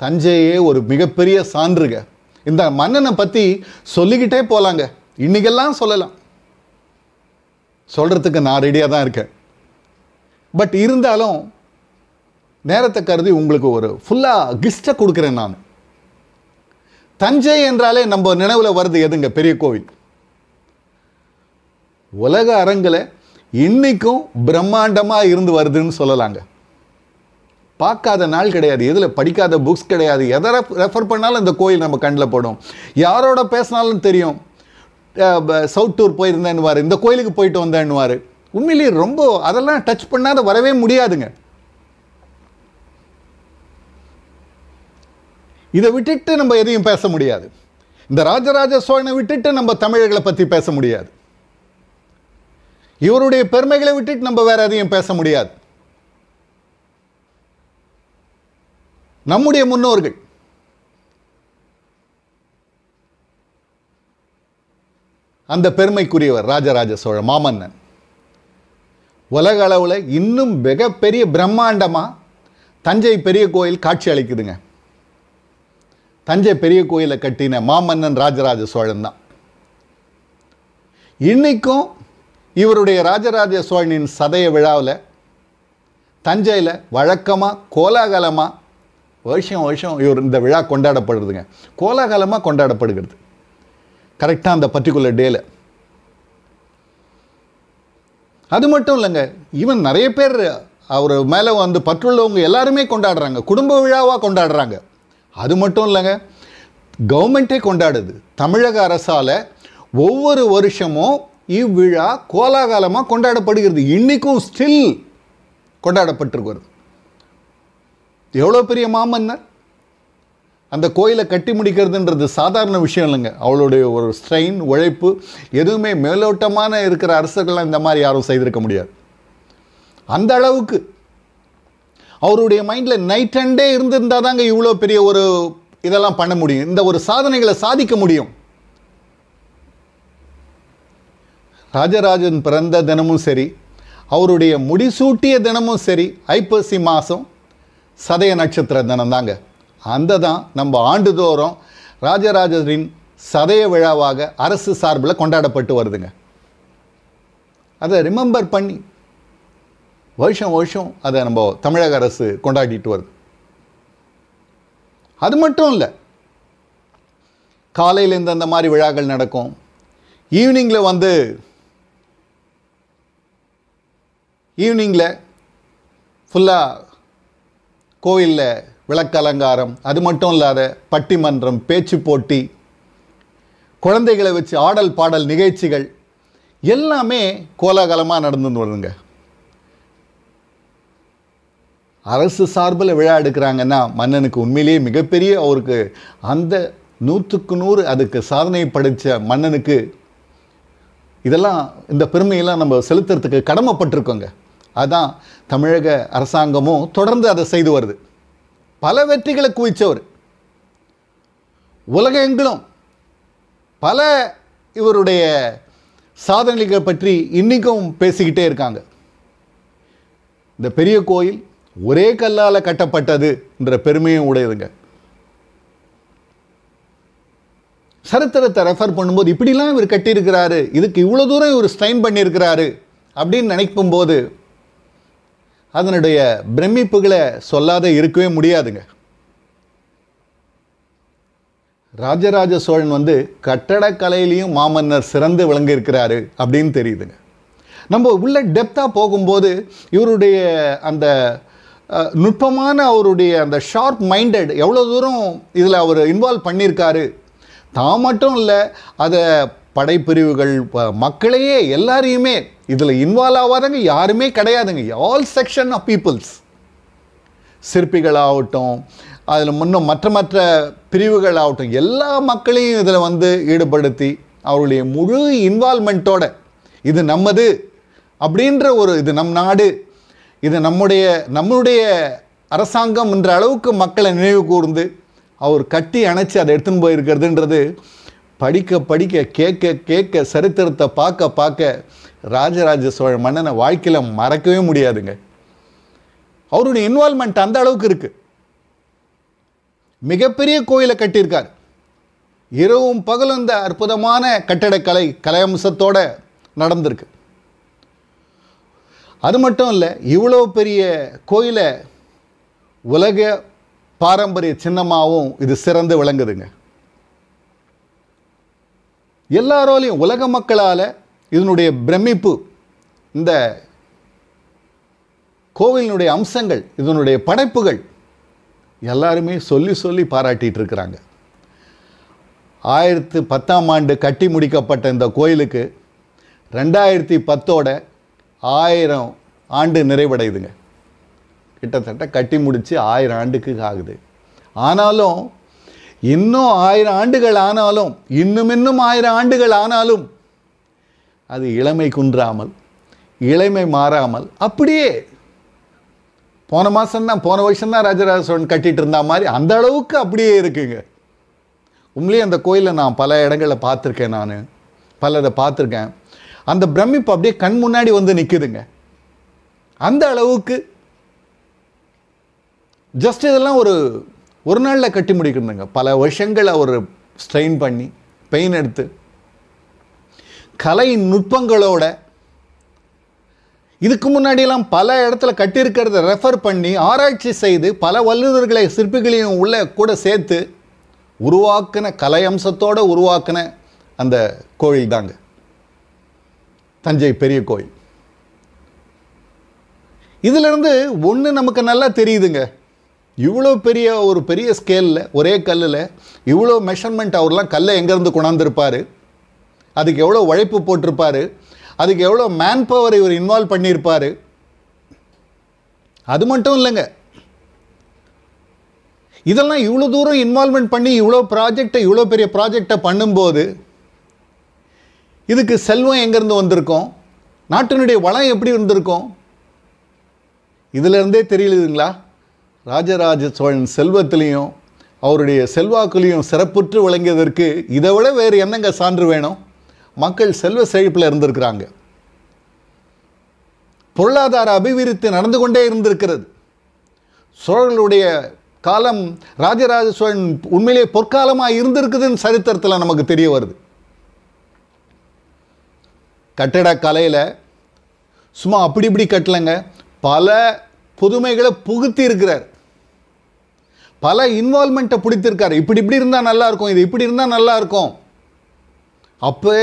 தஞ்சையே ஒரு மிகப்பெரிய சான்றுக இந்த மன்னனை பற்றி சொல்லிக்கிட்டே போகலாங்க இன்றைக்கெல்லாம் சொல்லலாம் சொல்கிறதுக்கு நான் ரெடியாக தான் இருக்கேன் பட் இருந்தாலும் நேரத்தை கருதி உங்களுக்கு ஒரு ஃபுல்லாக கிஸ்ட்டை கொடுக்குறேன் நான் தஞ்சை என்றாலே நம்ம நினைவில் வருது எதுங்க பெரிய கோவில் உலக அரங்கில் இன்றைக்கும் பிரம்மாண்டமாக இருந்து வருதுன்னு சொல்லலாங்க பார்க்காத நாள் கிடையாது எதில் படிக்காத புக்ஸ் கிடையாது எதை ரெஃபர் பண்ணாலும் இந்த கோயில் நம்ம கண்ணில் போடும் யாரோட பேசினாலும் தெரியும் சவுத் டூர் போயிருந்தேன்னுவார் இந்த கோயிலுக்கு போயிட்டு வந்தேன்னுவார் உண்மையிலேயே ரொம்ப அதெல்லாம் டச் பண்ணாத வரவே முடியாதுங்க இதை விட்டுட்டு நம்ம எதையும் பேச முடியாது இந்த ராஜராஜ சோழனை விட்டுட்டு நம்ம தமிழர்களை பற்றி பேச முடியாது இவருடைய பெருமைகளை விட்டுட்டு நம்ம வேற எதையும் பேச முடியாது நம்முடைய முன்னோர்கள் அந்த பெருமைக்குரியவர் ராஜராஜ சோழ மாமன்னன் உலக அளவில் இன்னும் மிகப்பெரிய பிரம்மாண்டமாக தஞ்சை பெரிய கோயில் காட்சி அளிக்குதுங்க தஞ்சை பெரிய கோயிலை கட்டின மாமன்னன் ராஜராஜ சோழன் தான் இன்றைக்கும் இவருடைய ராஜராஜ சோழனின் சதய விழாவில் தஞ்சையில் வழக்கமாக கோலாகலமாக வருஷம் வருஷம் இவர் இந்த விழா கொண்டாடப்படுறதுங்க கோலாகலமாக கொண்டாடப்படுகிறது கரெக்டாக அந்த பர்டிகுலர் டேல அது மட்டும் இல்லைங்க ஈவன் நிறைய பேர் அவர் மேலே வந்து பற்றுள்ளவங்க எல்லாருமே கொண்டாடுறாங்க குடும்ப விழாவாக கொண்டாடுறாங்க அது மட்டும் இல்லைங்க கவர்மெண்ட்டே கொண்டாடுது தமிழக அரசால் ஒவ்வொரு வருஷமும் இவ்விழா கோலாகாலமாக கொண்டாடப்படுகிறது இன்றைக்கும் ஸ்டில் கொண்டாடப்பட்டிருக்கிறது எவ்வளோ பெரிய மாமன்னர் அந்த கோயிலை கட்டி முடிக்கிறதுன்றது சாதாரண விஷயம் இல்லைங்க அவளுடைய ஒரு ஸ்ட்ரெயின் உழைப்பு எதுவுமே மேலோட்டமான இருக்கிற அரசர்கள்லாம் இந்த மாதிரி யாரும் செய்திருக்க முடியாது அந்த அளவுக்கு அவருடைய மைண்டில் நைட் அண்டே டே இருந்திருந்தால் தாங்க இவ்வளோ பெரிய ஒரு இதெல்லாம் பண்ண முடியும் இந்த ஒரு சாதனைகளை சாதிக்க முடியும் ராஜராஜன் பிறந்த தினமும் சரி அவருடைய முடிசூட்டிய தினமும் சரி ஐப்பசி மாதம் சதய நட்சத்திர தினம் தாங்க அந்த தான் நம்ம ஆண்டுதோறும் ராஜராஜரின் சதய விழாவாக அரசு சார்பில் கொண்டாடப்பட்டு வருதுங்க அதை ரிமெம்பர் பண்ணி வருஷம் வருஷம் அதை நம்ம தமிழக அரசு கொண்டாடிட்டு வருது அது மட்டும் இல்லை காலையிலேருந்து அந்த மாதிரி விழாக்கள் நடக்கும் ஈவினிங்கில் வந்து ஈவினிங்கில் ஃபுல்லாக கோவிலில் விளக்கலங்காரம் அது மட்டும் இல்லாத பட்டிமன்றம் பேச்சு போட்டி குழந்தைகளை வச்சு ஆடல் பாடல் நிகழ்ச்சிகள் எல்லாமே கோலாகலமாக நடந்துன்னு வருதுங்க அரசு சார்பில் விழா எடுக்கிறாங்கன்னா மன்னனுக்கு உண்மையிலேயே மிகப்பெரிய அவருக்கு அந்த நூற்றுக்கு நூறு அதுக்கு சாதனை படைத்த மன்னனுக்கு இதெல்லாம் இந்த பெருமையெல்லாம் நம்ம செலுத்துறதுக்கு கடமைப்பட்டிருக்கோங்க அதான் தமிழக அரசாங்கமும் தொடர்ந்து அதை செய்து வருது பல வெற்றிகளை குவிச்சவர் உலகெங்கிலும் பல இவருடைய சாதனைகளை பற்றி இன்றைக்கும் பேசிக்கிட்டே இருக்காங்க இந்த பெரிய கோயில் ஒரே கல்லால் கட்டப்பட்டது என்ற பெருமையும் உடையதுங்க சரித்திரத்தை ரெஃபர் பண்ணும்போது இப்படிலாம் இவர் கட்டியிருக்கிறாரு இதுக்கு இவ்வளோ தூரம் இவர் ஸ்ட்ரைன் பண்ணியிருக்கிறாரு அப்படின்னு நினைக்கும் போது அதனுடைய பிரமிப்புகளை சொல்லாத இருக்கவே முடியாதுங்க ராஜராஜ சோழன் வந்து கட்டடக்கலையிலையும் மாமன்னர் சிறந்து விளங்கியிருக்கிறாரு அப்படின்னு தெரியுதுங்க நம்ம உள்ள டெப்த்தாக போகும்போது இவருடைய அந்த நுட்பமான அவருடைய அந்த ஷார்ப் மைண்டட் எவ்வளோ தூரம் இதில் அவர் இன்வால்வ் பண்ணியிருக்காரு தான் மட்டும் இல்லை அதை படைப்பிரிவுகள் மக்களையே எல்லாரையுமே இதில் இன்வால்வ் ஆகாதங்க யாருமே கிடையாதுங்க ஆல் செக்ஷன் ஆஃப் பீப்புள்ஸ் சிற்பிகளாகட்டும் அதில் முன்னும் மற்ற மற்ற பிரிவுகளாகட்டும் எல்லா மக்களையும் இதில் வந்து ஈடுபடுத்தி அவருடைய முழு இன்வால்மெண்ட்டோட இது நமது அப்படின்ற ஒரு இது நம் நாடு இது நம்முடைய நம்மளுடைய அரசாங்கம் என்ற அளவுக்கு மக்களை நினைவு கூர்ந்து அவர் கட்டி அணைச்சி அதை எடுத்துன்னு போயிருக்கிறதுன்றது படிக்க படிக்க கேட்க கேட்க சரித்திரத்தை பார்க்க பார்க்க ராஜராஜ சோழ மன்னனை வாழ்க்கையில் மறக்கவே முடியாதுங்க அவருடைய இன்வால்மெண்ட் அந்த அளவுக்கு இருக்குது மிகப்பெரிய கோயிலை கட்டியிருக்கார் இரவும் பகலும் இந்த அற்புதமான கட்டிடக்கலை கலையம்சத்தோடு நடந்திருக்கு அது மட்டும் இல்லை இவ்வளோ பெரிய கோயிலை உலக பாரம்பரிய சின்னமாகவும் இது சிறந்து விளங்குதுங்க எல்லாராலையும் உலக மக்களால் இதனுடைய பிரமிப்பு இந்த கோவிலினுடைய அம்சங்கள் இதனுடைய படைப்புகள் எல்லாருமே சொல்லி சொல்லி பாராட்டிகிட்டு இருக்கிறாங்க ஆயிரத்து பத்தாம் ஆண்டு கட்டி முடிக்கப்பட்ட இந்த கோயிலுக்கு ரெண்டாயிரத்தி பத்தோட ஆயிரம் ஆண்டு நிறைவடையுதுங்க கிட்டத்தட்ட கட்டி முடித்து ஆயிரம் ஆண்டுக்கு ஆகுது ஆனாலும் இன்னும் ஆயிரம் ஆண்டுகள் ஆனாலும் இன்னும் இன்னும் ஆயிரம் ஆண்டுகள் ஆனாலும் அது இளமை குன்றாமல் இளமை மாறாமல் அப்படியே போன மாதம் தான் போன வருஷம் தான் ராஜராஜ சோழன் கட்டிகிட்டு இருந்த மாதிரி அந்த அளவுக்கு அப்படியே இருக்குங்க உண்மையிலேயே அந்த கோயிலை நான் பல இடங்களில் பார்த்துருக்கேன் நான் பலரை பார்த்துருக்கேன் அந்த பிரமிப்பு அப்படியே கண் முன்னாடி வந்து நிற்குதுங்க அந்த அளவுக்கு ஜஸ்ட் இதெல்லாம் ஒரு ஒரு நாளில் கட்டி முடிக்கணுங்க பல வருஷங்களை ஒரு ஸ்ட்ரெயின் பண்ணி பெயின் எடுத்து கலை நுட்பங்களோட இதுக்கு முன்னாடியெல்லாம் பல இடத்துல கட்டியிருக்கிறத ரெஃபர் பண்ணி ஆராய்ச்சி செய்து பல வல்லுநர்களை சிற்பிகளையும் உள்ள கூட சேர்த்து உருவாக்கின கலை அம்சத்தோடு உருவாக்கின அந்த கோவில் தாங்க தஞ்சை பெரிய கோயில் இதிலிருந்து ஒன்று நமக்கு நல்லா தெரியுதுங்க இவ்வளோ பெரிய ஒரு பெரிய ஸ்கேலில் ஒரே கல்லில் இவ்வளோ மெஷர்மெண்ட் அவர்லாம் கல்லை எங்கேருந்து கொண்டாந்துருப்பார் அதுக்கு எவ்வளோ உழைப்பு போட்டிருப்பார் அதுக்கு எவ்வளோ மேன் பவர் இவர் இன்வால்வ் பண்ணியிருப்பார் அது மட்டும் இல்லைங்க இதெல்லாம் இவ்வளோ தூரம் இன்வால்மெண்ட் பண்ணி இவ்வளோ ப்ராஜெக்டை இவ்வளோ பெரிய ப்ராஜெக்டை பண்ணும்போது இதுக்கு செல்வம் எங்கேருந்து வந்திருக்கோம் நாட்டினுடைய வளம் எப்படி இருந்திருக்கும் இதிலேருந்தே தெரியலுதுங்களா ராஜராஜ சோழன் செல்வத்திலையும் அவருடைய செல்வாக்குலேயும் சிறப்புற்று விளங்கியதற்கு இதை விட வேறு என்னங்க சான்று வேணும் மக்கள் செல்வ செழிப்பில் இருந்திருக்கிறாங்க பொருளாதார அபிவிருத்தி நடந்து கொண்டே இருந்திருக்கிறது சோழர்களுடைய காலம் ராஜராஜ சோழன் உண்மையிலே பொற்காலமாக இருந்திருக்குதுன்னு சரித்திரத்தில் நமக்கு தெரிய வருது கலையில் சும்மா அப்படி இப்படி கட்டலைங்க பல புதுமைகளை புகுத்தி இருக்கிறார் பல இன்வால்மெண்ட்டை பிடித்திருக்கார் இப்படி இப்படி இருந்தால் நல்லாயிருக்கும் இது இப்படி இருந்தால் நல்லாயிருக்கும் அப்போ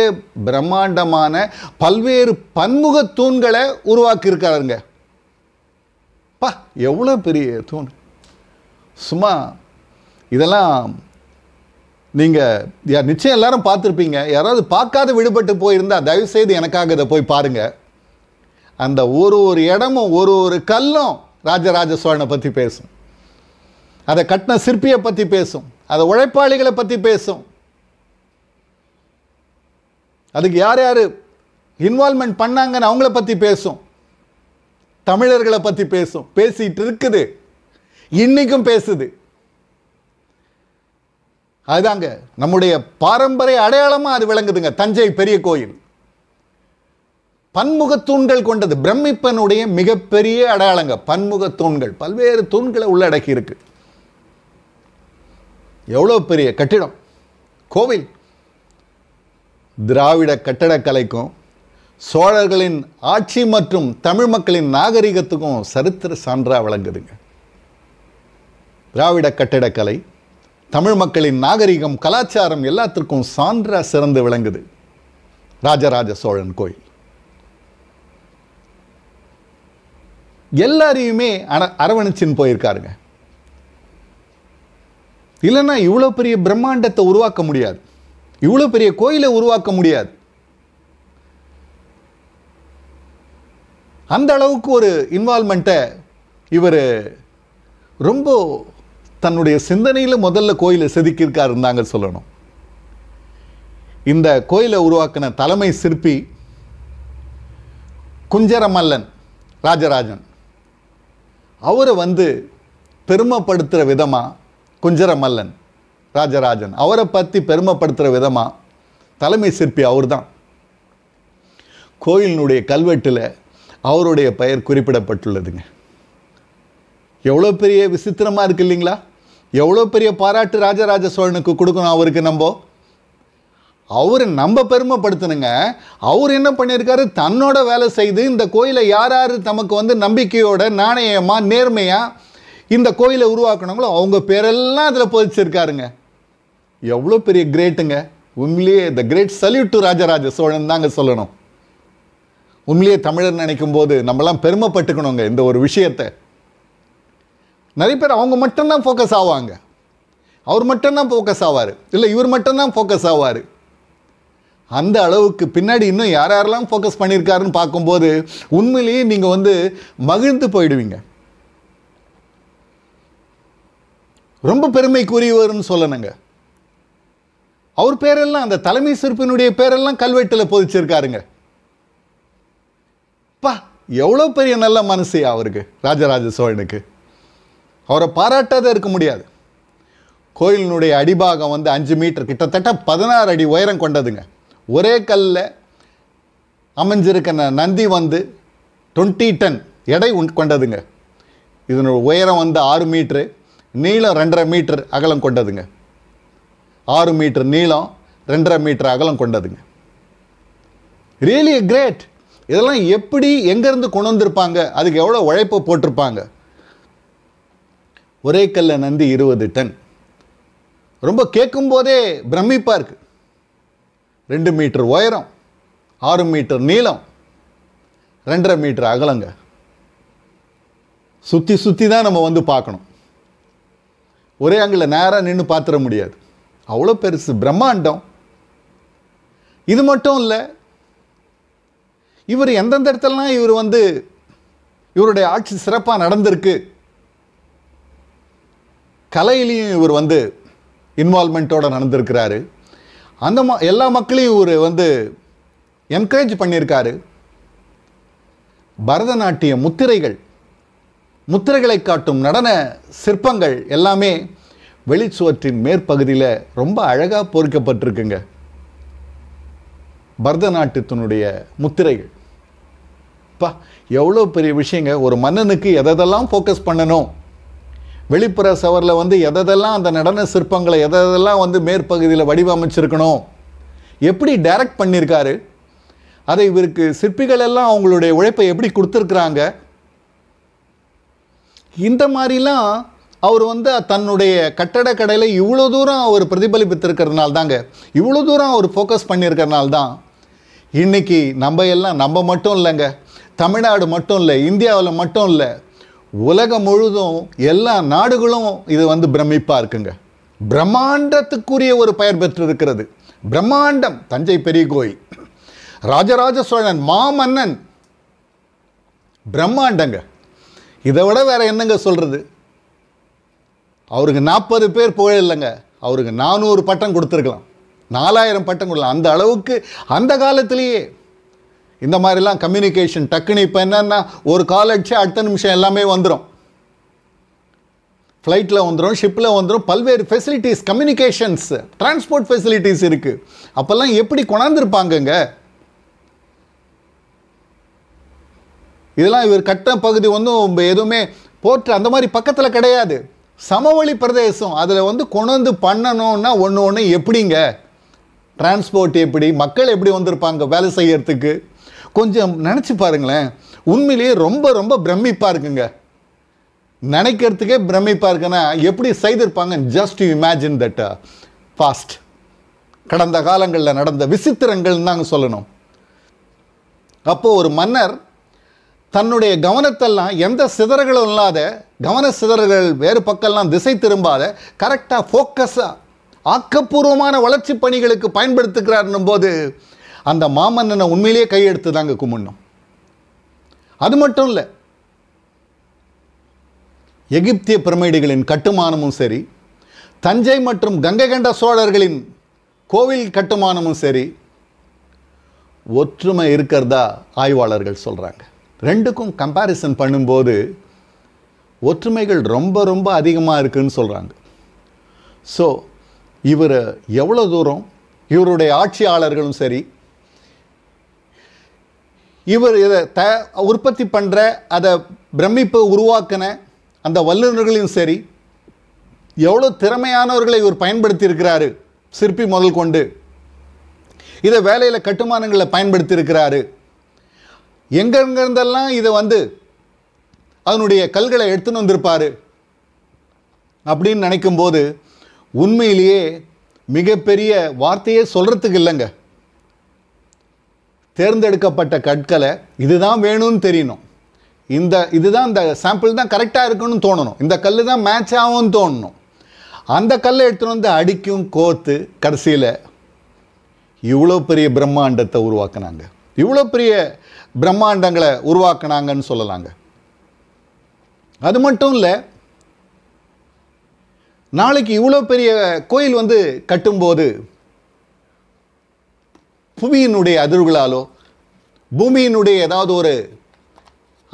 பிரம்மாண்டமான பல்வேறு பன்முக தூண்களை உருவாக்கியிருக்காருங்க பா எவ்வளோ பெரிய தூண் சும்மா இதெல்லாம் நீங்கள் நிச்சயம் எல்லாரும் பார்த்துருப்பீங்க யாராவது பார்க்காத விடுபட்டு போயிருந்தால் தயவுசெய்து எனக்காக இதை போய் பாருங்கள் அந்த ஒரு ஒரு இடமும் ஒரு ஒரு கல்லும் ராஜராஜ சோழனை பற்றி பேசும் அதை கட்டின சிற்பியை பற்றி பேசும் அதை உழைப்பாளிகளை பற்றி பேசும் அதுக்கு யார் யார் இன்வால்மெண்ட் பண்ணாங்கன்னு அவங்கள பற்றி பேசும் தமிழர்களை பற்றி பேசும் பேசிகிட்டு இருக்குது இன்றைக்கும் பேசுது அதுதாங்க நம்முடைய பாரம்பரிய அடையாளமாக அது விளங்குதுங்க தஞ்சை பெரிய கோயில் பன்முக தூண்கள் கொண்டது பிரமிப்பனுடைய மிகப்பெரிய அடையாளங்க பன்முக தூண்கள் பல்வேறு தூண்களை உள்ளடக்கி இருக்கு எவ்வளோ பெரிய கட்டிடம் கோவில் திராவிட கட்டடக்கலைக்கும் சோழர்களின் ஆட்சி மற்றும் தமிழ் மக்களின் நாகரிகத்துக்கும் சரித்திர சான்றாக விளங்குதுங்க திராவிட கட்டிடக்கலை தமிழ் மக்களின் நாகரிகம் கலாச்சாரம் எல்லாத்திற்கும் சான்றா சிறந்து விளங்குது ராஜராஜ சோழன் கோயில் எல்லாரையுமே அர அரவணைச்சின்னு போயிருக்காருங்க இல்லைன்னா இவ்வளோ பெரிய பிரம்மாண்டத்தை உருவாக்க முடியாது இவ்வளோ பெரிய கோயிலை உருவாக்க முடியாது அந்த அளவுக்கு ஒரு இன்வால்மெண்ட்டை இவர் ரொம்ப தன்னுடைய சிந்தனையில் முதல்ல கோயிலை செதுக்கியிருக்கா இருந்தாங்க சொல்லணும் இந்த கோயிலை உருவாக்கின தலைமை சிற்பி குஞ்சரமல்லன் ராஜராஜன் அவரை வந்து பெருமைப்படுத்துகிற விதமாக குஞ்சரமல்லன் ராஜராஜன் அவரை பற்றி பெருமைப்படுத்துகிற விதமாக தலைமை சிற்பி அவர் தான் கோயிலினுடைய கல்வெட்டில் அவருடைய பெயர் குறிப்பிடப்பட்டுள்ளதுங்க எவ்வளோ பெரிய விசித்திரமாக இருக்குது இல்லைங்களா எவ்வளோ பெரிய பாராட்டு ராஜராஜ சோழனுக்கு கொடுக்கணும் அவருக்கு நம்ம அவரை நம்ம பெருமைப்படுத்தணுங்க அவர் என்ன பண்ணியிருக்காரு தன்னோட வேலை செய்து இந்த கோயிலை யார் யார் தமக்கு வந்து நம்பிக்கையோட நாணயமாக நேர்மையாக இந்த கோயிலை உருவாக்கணுங்களோ அவங்க பேரெல்லாம் அதில் பதிச்சிருக்காருங்க எவ்வளோ பெரிய கிரேட்டுங்க உண்மையிலேயே the great salute to Rajaraja Cholan தாங்க சொல்லணும் உண்மையிலேயே தமிழர் நினைக்கும் போது நம்மலாம் பெருமைப்பட்டுக்கணுங்க இந்த ஒரு விஷயத்தை நிறைய பேர் அவங்க மட்டும்தான் ஃபோக்கஸ் ஆவாங்க அவர் மட்டும்தான் ஃபோக்கஸ் ஆவார் இல்லை இவர் மட்டும்தான் ஃபோக்கஸ் ஆவார் அந்த அளவுக்கு பின்னாடி இன்னும் யார் யாரெல்லாம் ஃபோக்கஸ் பண்ணியிருக்காருன்னு பார்க்கும்போது உண்மையிலேயே நீங்கள் வந்து மகிழ்ந்து போயிடுவீங்க ரொம்ப பெருமைக்குரியவர்னு சொல்லணுங்க அவர் பேரெல்லாம் அந்த தலைமை சிற்பினுடைய பேரெல்லாம் கல்வெட்டில் பொதிச்சிருக்காருங்க பா எவ்வளோ பெரிய நல்ல மனசு அவருக்கு ராஜராஜ சோழனுக்கு அவரை பாராட்டாத இருக்க முடியாது கோயிலினுடைய அடிபாகம் வந்து அஞ்சு மீட்டர் கிட்டத்தட்ட பதினாறு அடி உயரம் கொண்டதுங்க ஒரே கல்லில் அமைஞ்சிருக்கிற நந்தி வந்து டுவெண்ட்டி டன் எடை கொண்டதுங்க இதனோட உயரம் வந்து ஆறு மீட்ரு நீளம் ரெண்டரை மீட்டர் அகலம் கொண்டதுங்க ஆறு மீட்டர் நீளம் ரெண்டரை மீட்டர் அகலம் கொண்டதுங்க ரியலி கிரேட் இதெல்லாம் எப்படி எங்கேருந்து கொண்டு வந்திருப்பாங்க அதுக்கு எவ்வளோ உழைப்பு போட்டிருப்பாங்க ஒரே கல்ல நந்தி இருபது டன் ரொம்ப கேட்கும் போதே பிரமிப்பாக இருக்குது ரெண்டு மீட்டர் உயரம் ஆறு மீட்டர் நீளம் ரெண்டரை மீட்டர் அகலங்க சுற்றி சுற்றி தான் நம்ம வந்து பார்க்கணும் ஒரே அங்கில் நேராக நின்று பார்த்துட முடியாது அவ்வளோ பெருசு பிரம்மாண்டம் இது மட்டும் இல்லை இவர் எந்தெந்த இடத்துலலாம் இவர் வந்து இவருடைய ஆட்சி சிறப்பாக நடந்திருக்கு கலையிலையும் இவர் வந்து இன்வால்மெண்ட்டோடு நடந்திருக்கிறாரு அந்த ம எல்லா மக்களையும் இவர் வந்து என்கரேஜ் பண்ணியிருக்காரு பரதநாட்டிய முத்திரைகள் முத்திரைகளை காட்டும் நடன சிற்பங்கள் எல்லாமே வெளிச்சுவற்றின் மேற்பகுதியில் ரொம்ப அழகாக பொறிக்கப்பட்டிருக்குங்க பரதநாட்டியத்தினுடைய முத்திரைகள் பா எவ்வளோ பெரிய விஷயங்க ஒரு மன்னனுக்கு எதெல்லாம் ஃபோக்கஸ் பண்ணணும் வெளிப்புற சவரில் வந்து எதெல்லாம் அந்த நடன சிற்பங்களை எதெல்லாம் வந்து மேற்பகுதியில் வடிவமைச்சிருக்கணும் எப்படி டைரக்ட் பண்ணியிருக்காரு அதை இவருக்கு சிற்பிகள் எல்லாம் அவங்களுடைய உழைப்பை எப்படி கொடுத்துருக்குறாங்க இந்த மாதிரிலாம் அவர் வந்து தன்னுடைய கட்டட கடையில் இவ்வளோ தூரம் அவர் பிரதிபலிப்பித்திருக்கிறதுனால தாங்க இவ்வளோ தூரம் அவர் ஃபோக்கஸ் பண்ணியிருக்கிறனால தான் இன்றைக்கி நம்ம எல்லாம் நம்ம மட்டும் இல்லைங்க தமிழ்நாடு மட்டும் இல்லை இந்தியாவில் மட்டும் இல்லை உலகம் முழுதும் எல்லா நாடுகளும் இது வந்து பிரமிப்பாக இருக்குங்க பிரம்மாண்டத்துக்குரிய ஒரு பெயர் பெற்றிருக்கிறது பிரம்மாண்டம் தஞ்சை பெரிய கோயில் ராஜராஜ சோழன் மாமன்னன் பிரம்மாண்டங்க இதை விட வேற என்னங்க சொல்கிறது அவருக்கு நாற்பது பேர் இல்லைங்க அவருக்கு நானூறு பட்டம் கொடுத்துருக்கலாம் நாலாயிரம் பட்டம் கொடுக்கலாம் அந்த அளவுக்கு அந்த காலத்திலேயே இந்த மாதிரிலாம் கம்யூனிகேஷன் டக்குன்னு இப்போ என்னென்னா ஒரு கால் அடிச்சு அடுத்த நிமிஷம் எல்லாமே வந்துடும் ஃப்ளைட்டில் வந்துடும் ஷிப்பில் வந்துடும் பல்வேறு ஃபெசிலிட்டிஸ் கம்யூனிகேஷன்ஸ் டிரான்ஸ்போர்ட் ஃபெசிலிட்டிஸ் இருக்குது அப்போல்லாம் எப்படி கொண்டாந்துருப்பாங்கங்க இதெல்லாம் இவர் கட்ட பகுதி வந்து எதுவுமே போர்ட் அந்த மாதிரி பக்கத்தில் கிடையாது சமவெளி பிரதேசம் அதில் வந்து கொண்டு பண்ணணும்னா ஒன்று ஒன்று எப்படிங்க டிரான்ஸ்போர்ட் எப்படி மக்கள் எப்படி வந்திருப்பாங்க வேலை செய்கிறதுக்கு கொஞ்சம் நினச்சி பாருங்களேன் உண்மையிலேயே ரொம்ப ரொம்ப பிரமிப்பாக இருக்குங்க நினைக்கிறதுக்கே பிரமிப்பாக இருக்குன்னா எப்படி செய்திருப்பாங்க just you imagine that fast கடந்த காலங்களில் நடந்த விசித்திரங்கள்னு தாங்க சொல்லணும் அப்போது ஒரு மன்னர் தன்னுடைய கவனத்தெல்லாம் எந்த சிதறுகளும் இல்லாத கவன சிதறுகள் வேறு பக்கம்லாம் திசை திரும்பாத கரெக்டாக ஃபோக்கஸாக ஆக்கப்பூர்வமான வளர்ச்சி பணிகளுக்கு பயன்படுத்துகிறார்னும் போது அந்த மாமன்னனை உண்மையிலேயே கையெடுத்து தாங்க கும்பிடணும் அது மட்டும் இல்லை எகிப்திய பிரமிடுகளின் கட்டுமானமும் சரி தஞ்சை மற்றும் கங்கை கண்ட சோழர்களின் கோவில் கட்டுமானமும் சரி ஒற்றுமை இருக்கிறதா ஆய்வாளர்கள் சொல்கிறாங்க ரெண்டுக்கும் கம்பாரிசன் பண்ணும்போது ஒற்றுமைகள் ரொம்ப ரொம்ப அதிகமாக இருக்குதுன்னு சொல்கிறாங்க ஸோ இவர் எவ்வளோ தூரம் இவருடைய ஆட்சியாளர்களும் சரி இவர் இதை த உற்பத்தி பண்ணுற அதை பிரமிப்பை உருவாக்கின அந்த வல்லுநர்களையும் சரி எவ்வளோ திறமையானவர்களை இவர் பயன்படுத்தியிருக்கிறாரு சிற்பி முதல் கொண்டு இதை வேலையில் கட்டுமானங்களில் பயன்படுத்தியிருக்கிறாரு எங்கெங்கிருந்தெல்லாம் இதை வந்து அதனுடைய கல்களை எடுத்துன்னு வந்திருப்பார் அப்படின்னு நினைக்கும்போது உண்மையிலேயே மிகப்பெரிய வார்த்தையே சொல்கிறதுக்கு இல்லைங்க தேர்ந்தெடுக்கப்பட்ட கற்களை இதுதான் வேணும்னு தெரியணும் இந்த இதுதான் இந்த சாம்பிள் தான் கரெக்டாக இருக்குன்னு தோணணும் இந்த கல் தான் மேட்ச் ஆகும்னு தோணணும் அந்த கல்லை எடுத்துகிட்டு வந்து அடிக்கும் கோத்து கடைசியில் இவ்வளோ பெரிய பிரம்மாண்டத்தை உருவாக்குனாங்க இவ்வளோ பெரிய பிரம்மாண்டங்களை உருவாக்குனாங்கன்னு சொல்லலாங்க அது மட்டும் இல்லை நாளைக்கு இவ்வளோ பெரிய கோயில் வந்து கட்டும்போது புவியினுடைய அதிர்வுகளாலோ பூமியினுடைய ஏதாவது ஒரு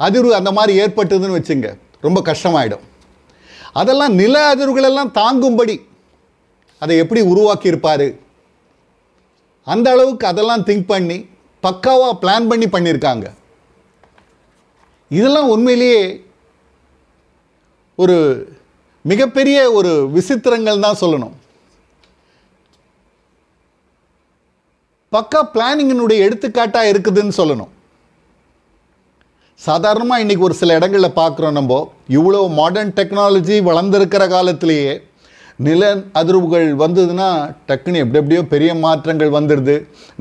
அதிர்வு அந்த மாதிரி ஏற்பட்டதுன்னு வச்சுங்க ரொம்ப கஷ்டமாயிடும் அதெல்லாம் நில அதிர்வுகளெல்லாம் தாங்கும்படி அதை எப்படி உருவாக்கியிருப்பார் அந்த அளவுக்கு அதெல்லாம் திங்க் பண்ணி பக்காவாக பிளான் பண்ணி பண்ணியிருக்காங்க இதெல்லாம் உண்மையிலேயே ஒரு மிகப்பெரிய ஒரு விசித்திரங்கள் தான் சொல்லணும் பக்கா பிளானிங்கினுடைய எடுத்துக்காட்டாக இருக்குதுன்னு சொல்லணும் சாதாரணமாக இன்றைக்கி ஒரு சில இடங்களில் பார்க்குறோம் நம்ம இவ்வளோ மாடர்ன் டெக்னாலஜி வளர்ந்துருக்கிற காலத்திலேயே நில அதிர்வுகள் வந்ததுன்னா டக்குன்னு எப்படி எப்படியோ பெரிய மாற்றங்கள் வந்துடுது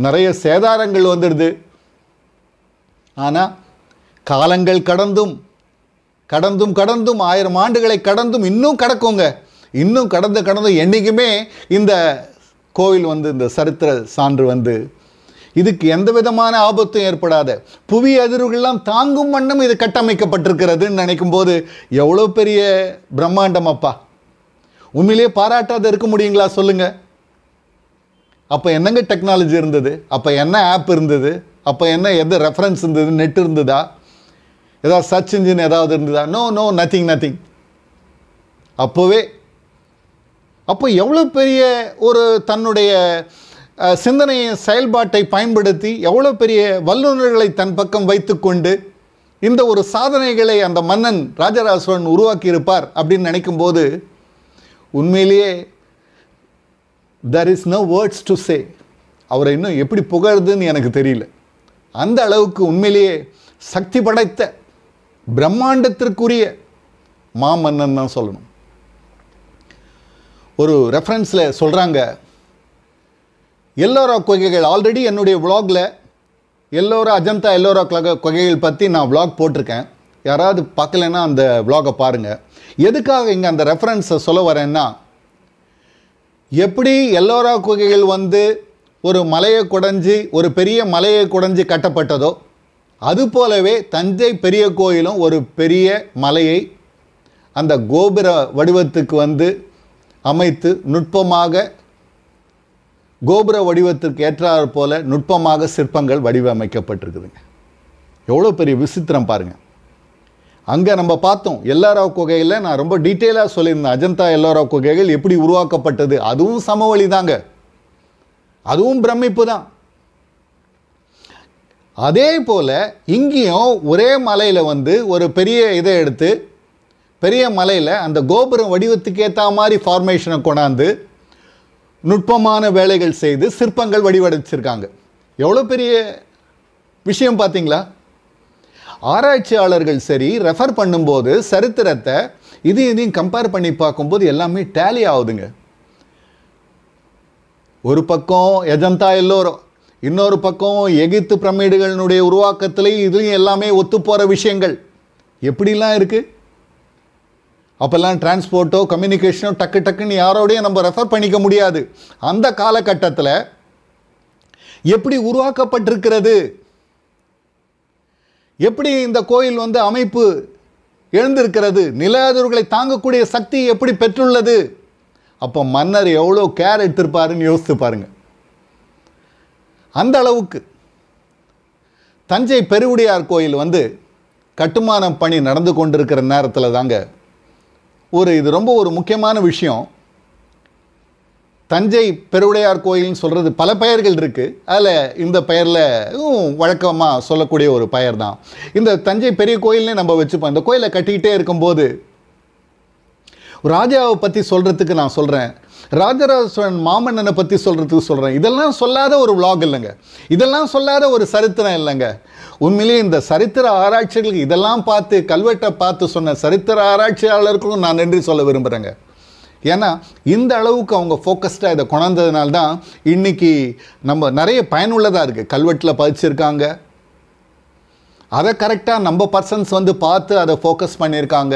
நிறைய சேதாரங்கள் வந்துடுது ஆனால் காலங்கள் கடந்தும் கடந்தும் கடந்தும் ஆயிரம் ஆண்டுகளை கடந்தும் இன்னும் கடக்குங்க இன்னும் கடந்து கடந்து என்றைக்குமே இந்த கோவில் வந்து இந்த சரித்திர சான்று வந்து இதுக்கு எந்த விதமான ஆபத்தும் ஏற்படாத புவி அதிர்வுகள்லாம் தாங்கும் வண்ணம் இது கட்டமைக்கப்பட்டிருக்கிறதுன்னு நினைக்கும் போது எவ்வளோ பெரிய பிரம்மாண்டம் அப்பா உண்மையிலேயே பாராட்டாத இருக்க முடியுங்களா சொல்லுங்கள் அப்போ என்னங்க டெக்னாலஜி இருந்தது அப்போ என்ன ஆப் இருந்தது அப்போ என்ன எது ரெஃபரன்ஸ் இருந்தது நெட் இருந்ததா ஏதாவது சர்ச் இன்ஜின் ஏதாவது இருந்ததா நோ நோ நத்திங் நத்திங் அப்போவே அப்போ எவ்வளோ பெரிய ஒரு தன்னுடைய சிந்தனையை செயல்பாட்டை பயன்படுத்தி எவ்வளோ பெரிய வல்லுநர்களை தன் பக்கம் வைத்துக்கொண்டு இந்த ஒரு சாதனைகளை அந்த மன்னன் ராஜராசோழன் உருவாக்கியிருப்பார் அப்படின்னு நினைக்கும்போது உண்மையிலேயே there is no words to say அவரை இன்னும் எப்படி புகழ்துன்னு எனக்கு தெரியல அந்த அளவுக்கு உண்மையிலேயே சக்தி படைத்த பிரம்மாண்டத்திற்குரிய மாமன்னன் தான் சொல்லணும் ஒரு ரெஃபரன்ஸில் சொல்கிறாங்க எல்லோரா கொகைகள் ஆல்ரெடி என்னுடைய விலாகில் எல்லோரா அஜந்தா எல்லோரா கொகைகள் பற்றி நான் விலாக் போட்டிருக்கேன் யாராவது பார்க்கலன்னா அந்த விலாகை பாருங்கள் எதுக்காக இங்கே அந்த ரெஃபரன்ஸை சொல்ல வரேன்னா எப்படி எல்லோரா குகைகள் வந்து ஒரு மலையை குடைஞ்சி ஒரு பெரிய மலையை குடைஞ்சி கட்டப்பட்டதோ அது போலவே தஞ்சை பெரிய கோயிலும் ஒரு பெரிய மலையை அந்த கோபுர வடிவத்துக்கு வந்து அமைத்து நுட்பமாக கோபுர வடிவத்திற்கு ஏற்றாறு போல நுட்பமாக சிற்பங்கள் வடிவமைக்கப்பட்டிருக்குதுங்க எவ்வளோ பெரிய விசித்திரம் பாருங்கள் அங்கே நம்ம பார்த்தோம் எல்லாரா குகையில் நான் ரொம்ப டீட்டெயிலாக சொல்லியிருந்தேன் அஜந்தா எல்லாரா குகைகள் எப்படி உருவாக்கப்பட்டது அதுவும் சமவெளி தாங்க அதுவும் பிரமிப்பு தான் அதே போல் இங்கேயும் ஒரே மலையில் வந்து ஒரு பெரிய இதை எடுத்து பெரிய மலையில் அந்த கோபுரம் வடிவத்துக்கு ஏற்ற மாதிரி ஃபார்மேஷனை கொண்டாந்து நுட்பமான வேலைகள் செய்து சிற்பங்கள் வடிவடைச்சிருக்காங்க எவ்வளோ பெரிய விஷயம் பார்த்தீங்களா ஆராய்ச்சியாளர்கள் சரி ரெஃபர் பண்ணும்போது சரித்திரத்தை இது இதையும் கம்பேர் பண்ணி பார்க்கும்போது எல்லாமே டேலி ஆகுதுங்க ஒரு பக்கம் எஜந்தா எல்லோரும் இன்னொரு பக்கம் எகிப்து பிரமிடுகளினுடைய உருவாக்கத்தில் இதுலேயும் எல்லாமே ஒத்து போகிற விஷயங்கள் எப்படிலாம் இருக்குது அப்போல்லாம் டிரான்ஸ்போர்ட்டோ கம்யூனிகேஷனோ டக்கு டக்குன்னு யாரோடையும் நம்ம ரெஃபர் பண்ணிக்க முடியாது அந்த காலகட்டத்தில் எப்படி உருவாக்கப்பட்டிருக்கிறது எப்படி இந்த கோயில் வந்து அமைப்பு எழுந்திருக்கிறது நிலாதூர்களை தாங்கக்கூடிய சக்தி எப்படி பெற்றுள்ளது அப்போ மன்னர் எவ்வளோ கேர் எடுத்திருப்பாருன்னு யோசித்து பாருங்க அந்த அளவுக்கு தஞ்சை பெருவுடையார் கோயில் வந்து கட்டுமானம் பணி நடந்து கொண்டிருக்கிற நேரத்தில் தாங்க ஒரு இது ரொம்ப ஒரு முக்கியமான விஷயம் தஞ்சை பெருவுடையார் கோயில்னு சொல்கிறது பல பெயர்கள் இருக்குது அதில் இந்த பெயரில் வழக்கமாக சொல்லக்கூடிய ஒரு பெயர் தான் இந்த தஞ்சை பெரிய கோயில்னே நம்ம வச்சுப்போம் இந்த கோயிலை கட்டிக்கிட்டே இருக்கும்போது ராஜாவை பற்றி சொல்கிறதுக்கு நான் சொல்கிறேன் ராஜராஜ சோழன் மாமன்னனை பற்றி சொல்கிறதுக்கு சொல்கிறேன் இதெல்லாம் சொல்லாத ஒரு விலாக் இல்லைங்க இதெல்லாம் சொல்லாத ஒரு சரித்திரம் இல்லைங்க உண்மையிலேயே இந்த சரித்திர ஆராய்ச்சிகளுக்கு இதெல்லாம் பார்த்து கல்வெட்டை பார்த்து சொன்ன சரித்திர ஆராய்ச்சியாளர்களுக்கும் நான் நன்றி சொல்ல விரும்புகிறேங்க ஏன்னா இந்த அளவுக்கு அவங்க ஃபோக்கஸ்டாக இதை கொணர்ந்ததுனால தான் இன்றைக்கி நம்ம நிறைய பயனுள்ளதாக இருக்குது கல்வெட்டில் பதிச்சிருக்காங்க அதை கரெக்டாக நம்ம பர்சன்ஸ் வந்து பார்த்து அதை ஃபோக்கஸ் பண்ணியிருக்காங்க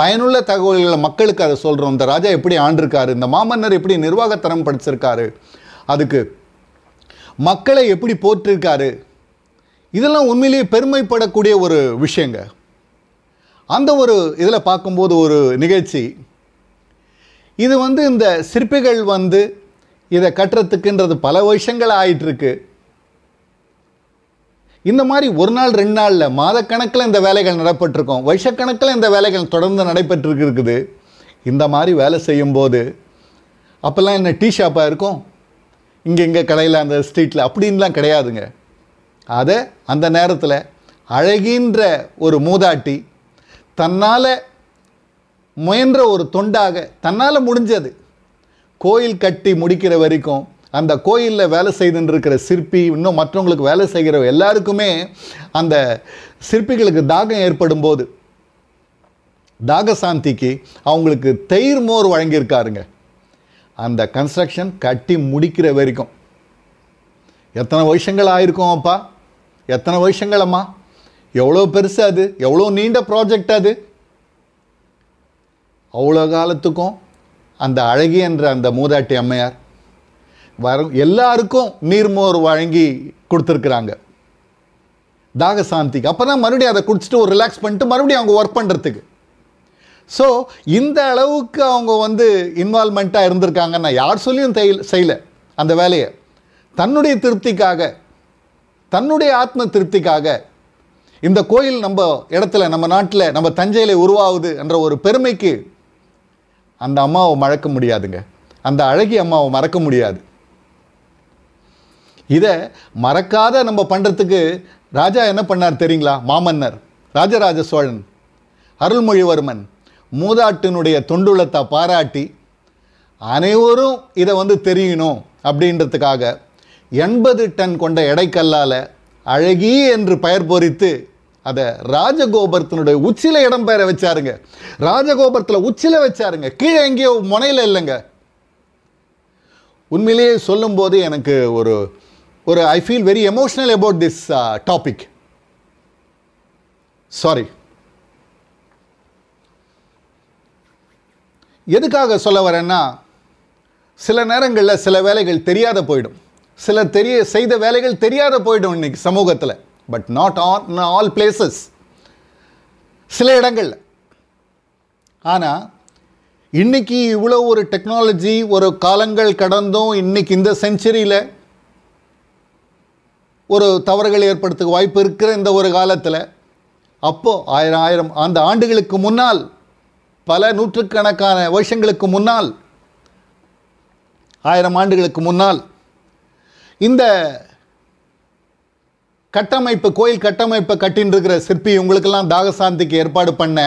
பயனுள்ள தகவல்களை மக்களுக்கு அதை சொல்கிறோம் இந்த ராஜா எப்படி ஆண்டிருக்காரு இந்த மாமன்னர் எப்படி நிர்வாகத்தனம் படிச்சிருக்காரு அதுக்கு மக்களை எப்படி போற்றிருக்காரு இதெல்லாம் உண்மையிலேயே பெருமைப்படக்கூடிய ஒரு விஷயங்க அந்த ஒரு இதில் பார்க்கும்போது ஒரு நிகழ்ச்சி இது வந்து இந்த சிற்பிகள் வந்து இதை கட்டுறதுக்குன்றது பல வருஷங்கள் ஆயிட்டுருக்கு இந்த மாதிரி ஒரு நாள் ரெண்டு நாளில் மாதக்கணக்கில் இந்த வேலைகள் நடப்பட்டிருக்கோம் வருஷக்கணக்கில் இந்த வேலைகள் தொடர்ந்து நடைபெற்றுருக்கு இருக்குது இந்த மாதிரி வேலை செய்யும்போது அப்போல்லாம் என்ன டீ ஷாப்பாக இருக்கும் இங்கே இங்கே கடையில் அந்த ஸ்ட்ரீட்டில் அப்படின்லாம் கிடையாதுங்க அதை அந்த நேரத்தில் அழகின்ற ஒரு மூதாட்டி தன்னால் முயன்ற ஒரு தொண்டாக தன்னால் முடிஞ்சது கோயில் கட்டி முடிக்கிற வரைக்கும் அந்த கோயிலில் வேலை செய்துன்னு இருக்கிற சிற்பி இன்னும் மற்றவங்களுக்கு வேலை செய்கிற எல்லாருக்குமே அந்த சிற்பிகளுக்கு தாகம் ஏற்படும் போது தாகசாந்திக்கு அவங்களுக்கு தயிர் மோர் வழங்கியிருக்காருங்க அந்த கன்ஸ்ட்ரக்ஷன் கட்டி முடிக்கிற வரைக்கும் எத்தனை வருஷங்கள் ஆயிருக்கும் அப்பா எத்தனை வருஷங்களம்மா எவ்வளோ பெருசு அது எவ்வளோ நீண்ட ப்ராஜெக்ட் அது அவ்வளோ காலத்துக்கும் அந்த அழகி என்ற அந்த மூதாட்டி அம்மையார் வர எல்லாருக்கும் நீர்மோர் வழங்கி கொடுத்துருக்குறாங்க தாக சாந்திக்கு அப்போ தான் மறுபடியும் அதை குடிச்சிட்டு ஒரு ரிலாக்ஸ் பண்ணிட்டு மறுபடியும் அவங்க ஒர்க் பண்ணுறதுக்கு ஸோ இந்த அளவுக்கு அவங்க வந்து இன்வால்மெண்ட்டாக இருந்திருக்காங்கன்னா நான் யார் சொல்லியும் செய்யலை அந்த வேலையை தன்னுடைய திருப்திக்காக தன்னுடைய ஆத்ம திருப்திக்காக இந்த கோயில் நம்ம இடத்துல நம்ம நாட்டில் நம்ம தஞ்சையில் உருவாகுது என்ற ஒரு பெருமைக்கு அந்த அம்மாவை மறக்க முடியாதுங்க அந்த அழகி அம்மாவை மறக்க முடியாது இதை மறக்காத நம்ம பண்ணுறதுக்கு ராஜா என்ன பண்ணார் தெரியுங்களா மாமன்னர் ராஜராஜ சோழன் அருள்மொழிவர்மன் மூதாட்டினுடைய தொண்டுள்ளத்தை பாராட்டி அனைவரும் இதை வந்து தெரியணும் அப்படின்றதுக்காக எண்பது டன் கொண்ட எடைக்கல்லால் அழகி என்று பெயர் பொறித்து அதை ராஜகோபுரத்தினுடைய உச்சியில் இடம் பெயர வச்சாருங்க ராஜகோபுரத்தில் உச்சியில் வச்சாருங்க கீழே எங்கேயோ முனையில் இல்லைங்க உண்மையிலேயே சொல்லும்போது எனக்கு ஒரு ஒரு I feel very emotional about this topic sorry எதுக்காக சொல்ல வரேன்னா சில நேரங்களில் சில வேலைகள் தெரியாத போயிடும் சில தெரிய செய்த வேலைகள் தெரியாத போயிடும் இன்னைக்கு சமூகத்தில் but not on all places சில இடங்களில் ஆனால் இன்றைக்கி இவ்வளோ ஒரு டெக்னாலஜி ஒரு காலங்கள் கடந்தும் இன்றைக்கி இந்த செஞ்சுரியில் ஒரு தவறுகள் ஏற்படுத்த வாய்ப்பு இருக்கிற இந்த ஒரு காலத்தில் அப்போது ஆயிரம் ஆயிரம் அந்த ஆண்டுகளுக்கு முன்னால் பல நூற்றுக்கணக்கான வருஷங்களுக்கு முன்னால் ஆயிரம் ஆண்டுகளுக்கு முன்னால் இந்த கட்டமைப்பு கோயில் கட்டமைப்பை கட்டின்னு இருக்கிற சிற்பி உங்களுக்கெல்லாம் தாகசாந்திக்கு ஏற்பாடு பண்ண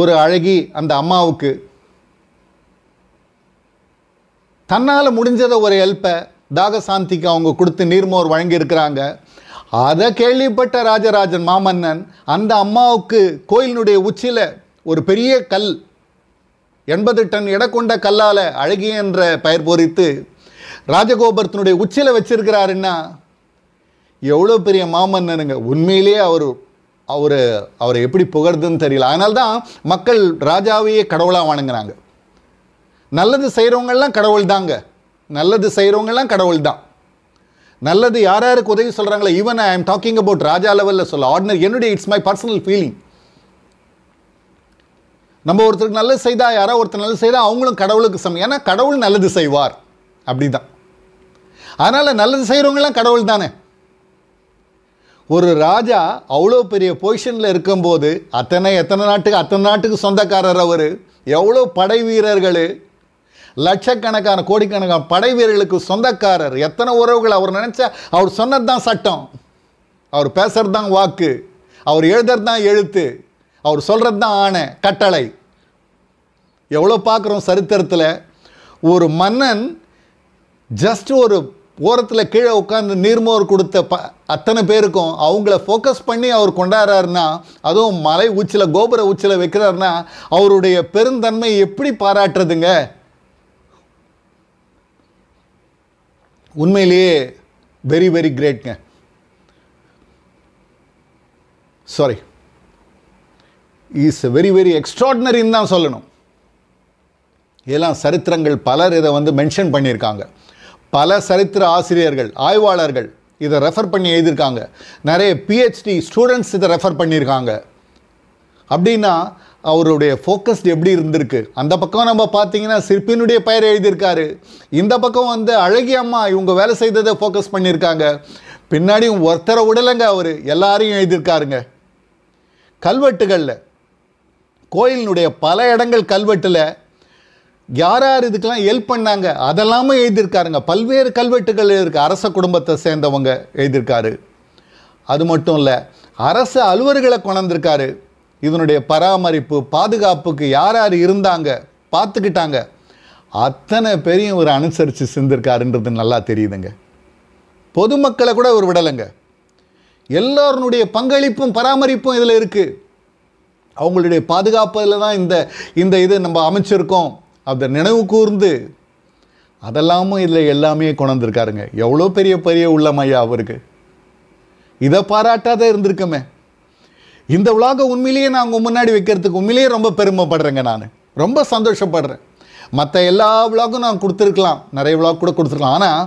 ஒரு அழகி அந்த அம்மாவுக்கு தன்னால் முடிஞ்சத ஒரு ஹெல்ப்பை தாகசாந்திக்கு அவங்க கொடுத்து நீர்மோர் வழங்கியிருக்கிறாங்க அதை கேள்விப்பட்ட ராஜராஜன் மாமன்னன் அந்த அம்மாவுக்கு கோயிலினுடைய உச்சியில் ஒரு பெரிய கல் எண்பது டன் எடை கொண்ட கல்லால் அழகி என்ற பெயர் பொறித்து ராஜகோபுரத்தினுடைய உச்சியில் வச்சிருக்கிறாருன்னா எவ்வளோ பெரிய மாமன்னனுங்க உண்மையிலேயே அவர் அவர் அவரை எப்படி புகழ்துன்னு தெரியல அதனால்தான் தான் மக்கள் ராஜாவையே கடவுளாக வணங்குறாங்க நல்லது செய்கிறவங்கெல்லாம் கடவுள் தாங்க நல்லது செய்கிறவங்கெல்லாம் கடவுள் தான் நல்லது யார் யாருக்கு உதவி சொல்கிறாங்களோ ஈவன் ஐ ஆம் டாக்கிங் அபவுட் ராஜா லெவலில் சொல்ல ஆர்டினரி என்னுடைய இட்ஸ் மை பர்சனல் ஃபீலிங் நம்ம ஒருத்தருக்கு நல்லது செய்தால் யாரோ ஒருத்தர் நல்லது செய்தால் அவங்களும் கடவுளுக்கு சமம் ஏன்னா கடவுள் நல்லது செய்வார் அப்படி தான் அதனால் நல்லது செய்கிறவங்களாம் கடவுள் தானே ஒரு ராஜா அவ்வளோ பெரிய பொசிஷனில் இருக்கும்போது அத்தனை எத்தனை நாட்டுக்கு அத்தனை நாட்டுக்கு சொந்தக்காரர் அவர் எவ்வளோ படை வீரர்கள் லட்சக்கணக்கான கோடிக்கணக்கான படை வீரர்களுக்கு சொந்தக்காரர் எத்தனை உறவுகள் அவர் நினச்சா அவர் சொன்னது தான் சட்டம் அவர் பேசுறது தான் வாக்கு அவர் எழுதுறது தான் எழுத்து அவர் சொல்கிறது தான் ஆணை கட்டளை எவ்வளோ பார்க்குறோம் சரித்திரத்தில் ஒரு மன்னன் ஜஸ்ட் ஒரு ஓரத்தில் கீழே உட்காந்து நீர்மோர் கொடுத்த ப அத்தனை பேருக்கும் அவங்கள ஃபோக்கஸ் பண்ணி அவர் கொண்டாடுறாருன்னா அதுவும் மலை உச்சியில் கோபுர உச்சியில் வைக்கிறாருனா அவருடைய பெருந்தன்மை எப்படி பாராட்டுறதுங்க உண்மையிலேயே வெரி வெரி கிரேட்ங்க சாரி இஸ் வெரி வெரி எக்ஸ்ட்ராடினரின்னு தான் சொல்லணும் இதெல்லாம் சரித்திரங்கள் பலர் இதை வந்து மென்ஷன் பண்ணியிருக்காங்க பல சரித்திர ஆசிரியர்கள் ஆய்வாளர்கள் இதை ரெஃபர் பண்ணி எழுதியிருக்காங்க நிறைய பிஹெச்டி ஸ்டூடெண்ட்ஸ் இதை ரெஃபர் பண்ணியிருக்காங்க அப்படின்னா அவருடைய ஃபோக்கஸ்ட் எப்படி இருந்திருக்கு அந்த பக்கம் நம்ம பார்த்தீங்கன்னா சிற்பியினுடைய பெயர் எழுதியிருக்காரு இந்த பக்கம் வந்து அழகிய அம்மா இவங்க வேலை செய்ததை ஃபோக்கஸ் பண்ணியிருக்காங்க பின்னாடியும் ஒருத்தரை விடலைங்க அவர் எல்லாரையும் எழுதியிருக்காருங்க கல்வெட்டுகளில் கோயிலினுடைய பல இடங்கள் கல்வெட்டில் யார் யார் இதுக்கெல்லாம் ஹெல்ப் பண்ணாங்க அதெல்லாமே எழுதியிருக்காருங்க பல்வேறு கல்வெட்டுகள் இருக்குது அரச குடும்பத்தை சேர்ந்தவங்க எழுதியிருக்காரு அது மட்டும் இல்லை அரசு அலுவலர்களை கொண்டிருக்காரு இதனுடைய பராமரிப்பு பாதுகாப்புக்கு யார் யார் இருந்தாங்க பார்த்துக்கிட்டாங்க அத்தனை பேரையும் இவர் அனுசரித்து சிந்திருக்காருன்றது நல்லா தெரியுதுங்க பொதுமக்களை கூட இவர் விடலைங்க எல்லோருடைய பங்களிப்பும் பராமரிப்பும் இதில் இருக்குது அவங்களுடைய பாதுகாப்பதில் தான் இந்த இந்த இது நம்ம அமைச்சிருக்கோம் அதை நினைவு கூர்ந்து அதெல்லாமும் இதில் எல்லாமே கொண்டிருக்காருங்க எவ்வளோ பெரிய பெரிய உள்ளம் ஐயா அவருக்கு இதை பாராட்டாத இருந்திருக்குமே இந்த உலகம் உண்மையிலேயே நான் உங்கள் முன்னாடி வைக்கிறதுக்கு உண்மையிலேயே ரொம்ப பெருமைப்படுறேங்க நான் ரொம்ப சந்தோஷப்படுறேன் மற்ற எல்லா விழாக்கும் நான் கொடுத்துருக்கலாம் நிறைய விழா கூட கொடுத்துருக்கலாம் ஆனால்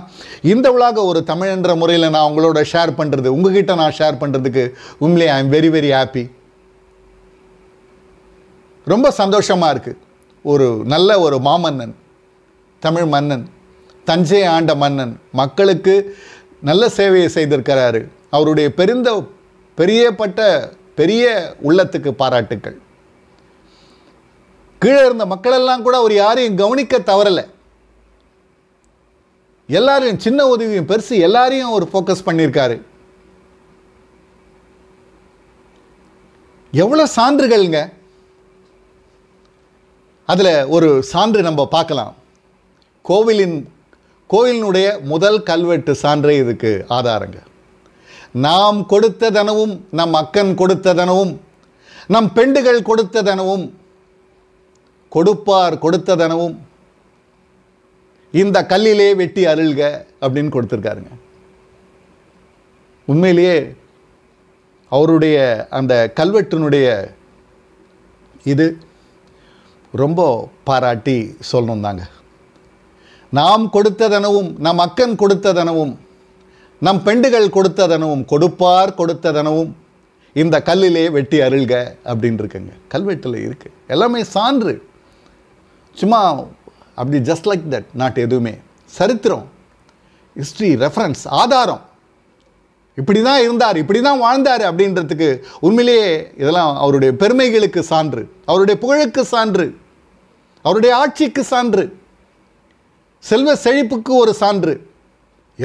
இந்த விழாக ஒரு தமிழ்ன்ற முறையில் நான் உங்களோட ஷேர் பண்ணுறது உங்ககிட்ட நான் ஷேர் பண்ணுறதுக்கு உண்மையிலே I am very very happy ரொம்ப சந்தோஷமாக இருக்குது ஒரு நல்ல ஒரு மாமன்னன் தமிழ் மன்னன் தஞ்சை ஆண்ட மன்னன் மக்களுக்கு நல்ல சேவையை செய்திருக்கிறாரு அவருடைய பெருந்த பெரியப்பட்ட பெரிய உள்ளத்துக்கு பாராட்டுக்கள் கீழே இருந்த மக்களெல்லாம் கூட அவர் யாரையும் கவனிக்க தவறலை எல்லாரையும் சின்ன உதவியும் பெருசு எல்லாரையும் அவர் ஃபோக்கஸ் பண்ணியிருக்காரு எவ்வளோ சான்றுகள்ங்க அதில் ஒரு சான்று நம்ம பார்க்கலாம் கோவிலின் கோவிலினுடைய முதல் கல்வெட்டு சான்றே இதுக்கு ஆதாரங்க நாம் தனவும் நம் அக்கன் தனவும் நம் பெண்டுகள் தனவும் கொடுப்பார் தனவும் இந்த கல்லிலே வெட்டி அருள்க அப்படின்னு கொடுத்துருக்காருங்க உண்மையிலேயே அவருடைய அந்த கல்வெட்டினுடைய இது ரொம்ப பாராட்டி சொல்லணும் தாங்க நாம் கொடுத்ததனவும் நம் அக்கன் கொடுத்ததனவும் நம் பெண்டுகள் கொடுத்ததனவும் கொடுப்பார் கொடுத்ததனவும் இந்த கல்லிலே வெட்டி அருள்க அப்படின்னு இருக்குங்க கல்வெட்டில் இருக்குது எல்லாமே சான்று சும்மா அப்படி ஜஸ்ட் லைக் தட் நாட் எதுவுமே சரித்திரம் ஹிஸ்ட்ரி ரெஃபரன்ஸ் ஆதாரம் இப்படி தான் இருந்தார் இப்படி தான் வாழ்ந்தார் அப்படின்றதுக்கு உண்மையிலேயே இதெல்லாம் அவருடைய பெருமைகளுக்கு சான்று அவருடைய புகழுக்கு சான்று அவருடைய ஆட்சிக்கு சான்று செல்வ செழிப்புக்கு ஒரு சான்று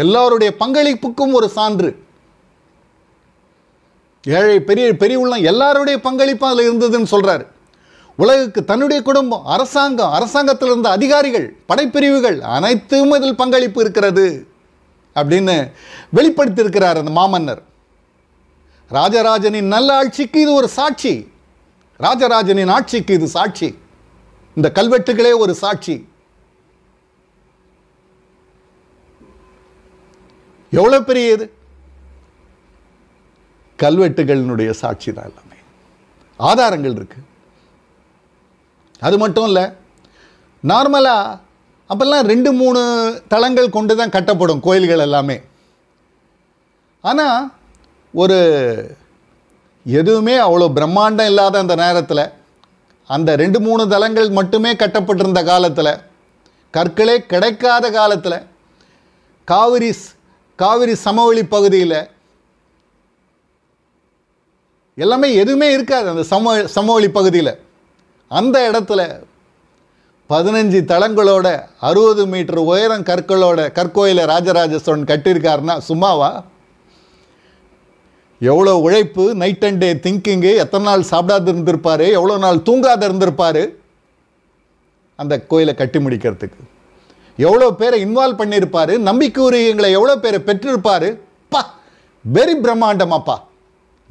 எல்லாருடைய பங்களிப்புக்கும் ஒரு சான்று ஏழை பெரிய பெரியவுள்ளம் எல்லாருடைய பங்களிப்பு அதில் இருந்ததுன்னு சொல்கிறார் உலகுக்கு தன்னுடைய குடும்பம் அரசாங்கம் அரசாங்கத்தில் இருந்த அதிகாரிகள் படைப்பிரிவுகள் அனைத்தும் இதில் பங்களிப்பு இருக்கிறது அப்படின்னு வெளிப்படுத்தியிருக்கிறார் அந்த மாமன்னர் ராஜராஜனின் நல்ல ஆட்சிக்கு இது ஒரு சாட்சி ராஜராஜனின் ஆட்சிக்கு இது சாட்சி இந்த கல்வெட்டுகளே ஒரு சாட்சி எவ்வளவு பெரிய இது கல்வெட்டுகளினுடைய சாட்சி தான் எல்லாமே ஆதாரங்கள் இருக்கு அது மட்டும் இல்லை நார்மலாக அப்போல்லாம் ரெண்டு மூணு தளங்கள் கொண்டு தான் கட்டப்படும் கோயில்கள் எல்லாமே ஆனால் ஒரு எதுவுமே அவ்வளோ பிரம்மாண்டம் இல்லாத அந்த நேரத்தில் அந்த ரெண்டு மூணு தலங்கள் மட்டுமே கட்டப்பட்டிருந்த காலத்தில் கற்களே கிடைக்காத காலத்தில் காவிரி காவிரி சமவெளி பகுதியில் எல்லாமே எதுவுமே இருக்காது அந்த சம சமவெளி பகுதியில் அந்த இடத்துல பதினஞ்சு தளங்களோட அறுபது மீட்டர் உயரம் கற்களோட கற்கோயிலை ராஜராஜ சோழன் கட்டியிருக்காருன்னா சும்மாவா எவ்வளோ உழைப்பு நைட் அண்ட் டே திங்கிங்கு எத்தனை நாள் சாப்பிடாது இருந்திருப்பார் எவ்வளோ நாள் தூங்காத இருந்திருப்பார் அந்த கோயிலை கட்டி முடிக்கிறதுக்கு எவ்வளோ பேரை இன்வால்வ் பண்ணியிருப்பார் நம்பிக்கை உரியங்களை எவ்வளோ பேரை பெற்றிருப்பார் பா வெரி பிரம்மாண்டம் அப்பா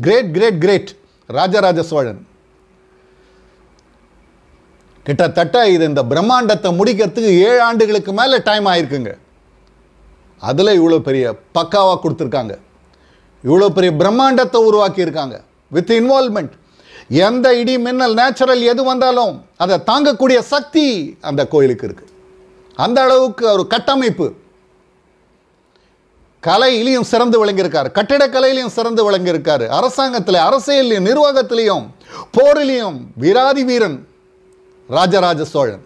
great great great Rajaraja Cholan கிட்டத்தட்ட இது இந்த பிரம்மாண்டத்தை முடிக்கிறதுக்கு ஏழு ஆண்டுகளுக்கு மேலே டைம் ஆயிருக்குங்க அதில் இவ்வளோ பெரிய பக்காவாக கொடுத்துருக்காங்க இவ்வளோ பெரிய பிரம்மாண்டத்தை உருவாக்கி இருக்காங்க வித் இன்வால்மெண்ட் எந்த இடி மின்னல் நேச்சுரல் எது வந்தாலும் அதை தாங்கக்கூடிய சக்தி அந்த கோயிலுக்கு இருக்குது அந்த அளவுக்கு ஒரு கட்டமைப்பு கலையிலையும் சிறந்து விளங்கியிருக்காரு கட்டிடக்கலையிலையும் சிறந்து விளங்கியிருக்காரு அரசாங்கத்தில் அரசியலையும் நிர்வாகத்திலையும் போரிலையும் வீராதி வீரன் ராஜராஜ சோழன்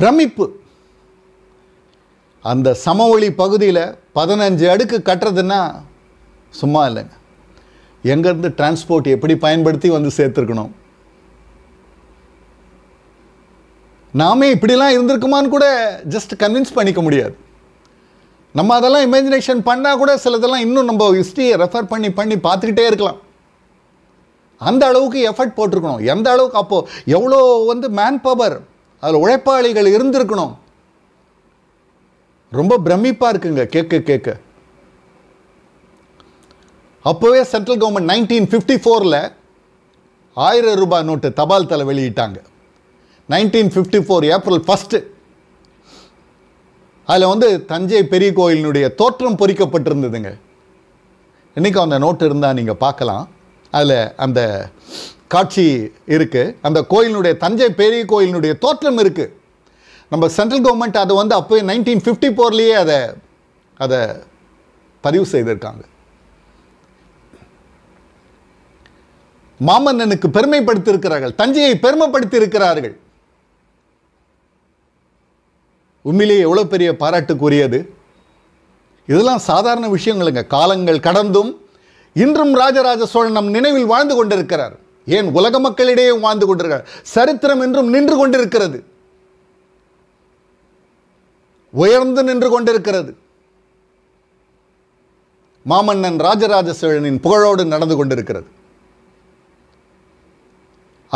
பிரமிப்பு அந்த சமவெளி பகுதியில் பதினஞ்சு அடுக்கு கட்டுறதுன்னா சும்மா இல்லைங்க எங்கேருந்து டிரான்ஸ்போர்ட் எப்படி பயன்படுத்தி வந்து சேர்த்துருக்கணும் நாமே இப்படிலாம் இருந்திருக்குமான்னு கூட ஜஸ்ட் கன்வின்ஸ் பண்ணிக்க முடியாது நம்ம அதெல்லாம் இமேஜினேஷன் பண்ணால் கூட சிலதெல்லாம் இன்னும் நம்ம ஹிஸ்ட்ரியை ரெஃபர் பண்ணி பண்ணி பார்த்துக்கிட்டே இருக்கலாம் அந்த அளவுக்கு எஃபர்ட் போட்டிருக்கணும் எந்த அளவுக்கு அப்போது எவ்வளோ வந்து மேன் பவர் அதில் உழைப்பாளிகள் இருந்திருக்கணும் ரொம்ப பிரமிப்பாக இருக்குங்க கேட்க கேட்க அப்போவே சென்ட்ரல் கவர்மெண்ட் நைன்டீன் ஃபிஃப்டி ஃபோரில் ஆயிரம் ரூபாய் நோட்டு தபால் தலை வெளியிட்டாங்க nineteen fifty four April first அதில் வந்து தஞ்சை பெரிய கோயிலினுடைய தோற்றம் பொறிக்கப்பட்டிருந்ததுங்க இன்றைக்கும் அந்த நோட்டு இருந்தால் நீங்கள் பார்க்கலாம் அதில் அந்த காட்சி இருக்குது அந்த கோயிலினுடைய தஞ்சை பெரிய கோயிலினுடைய தோற்றம் இருக்குது நம்ம சென்ட்ரல் கவர்மெண்ட் அதை வந்து அப்போயே நைன்டீன் ஃபிஃப்டி ஃபோர்லேயே அதை அதை பதிவு செய்திருக்காங்க மாமன்னனுக்கு பெருமைப்படுத்தியிருக்கிறார்கள் தஞ்சையை பெருமைப்படுத்தி இருக்கிறார்கள் உண்மையிலேயே எவ்வளோ பெரிய பாராட்டுக்குரியது இதெல்லாம் சாதாரண விஷயங்களுங்க காலங்கள் கடந்தும் இன்றும் ராஜராஜ சோழன் நம் நினைவில் வாழ்ந்து கொண்டிருக்கிறார் ஏன் உலக மக்களிடையே வாழ்ந்து கொண்டிருக்கிறார் சரித்திரம் இன்றும் நின்று கொண்டிருக்கிறது உயர்ந்து நின்று கொண்டிருக்கிறது மாமன்னன் ராஜராஜ சோழனின் புகழோடு நடந்து கொண்டிருக்கிறது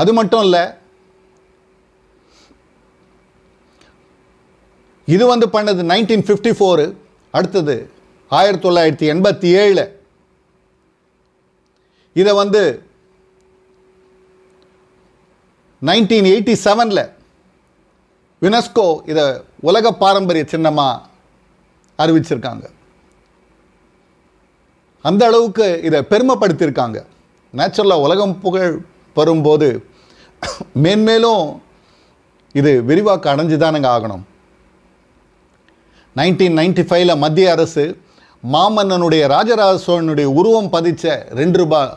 அது மட்டும் இல்லை இது வந்து பண்ணது நைன்டீன் ஃபிஃப்டி ஃபோரு அடுத்தது ஆயிரத்தி தொள்ளாயிரத்தி எண்பத்தி ஏழு இதை வந்து நைன்டீன் எயிட்டி செவனில் யுனெஸ்கோ இதை உலக பாரம்பரிய சின்னமாக அறிவிச்சிருக்காங்க அந்த அளவுக்கு இதை பெருமைப்படுத்தியிருக்காங்க நேச்சுரலாக உலகம் புகழ் பெறும்போது மேன்மேலும் இது விரிவாக்க அடைஞ்சு தானுங்க ஆகணும் நைன்டீன் நைன்டி ஃபைவ்ல மத்திய அரசு மாமன்னனுடைய ராஜராஜ சோழனுடைய உருவம் பதித்த ரெண்டு ரூபாய்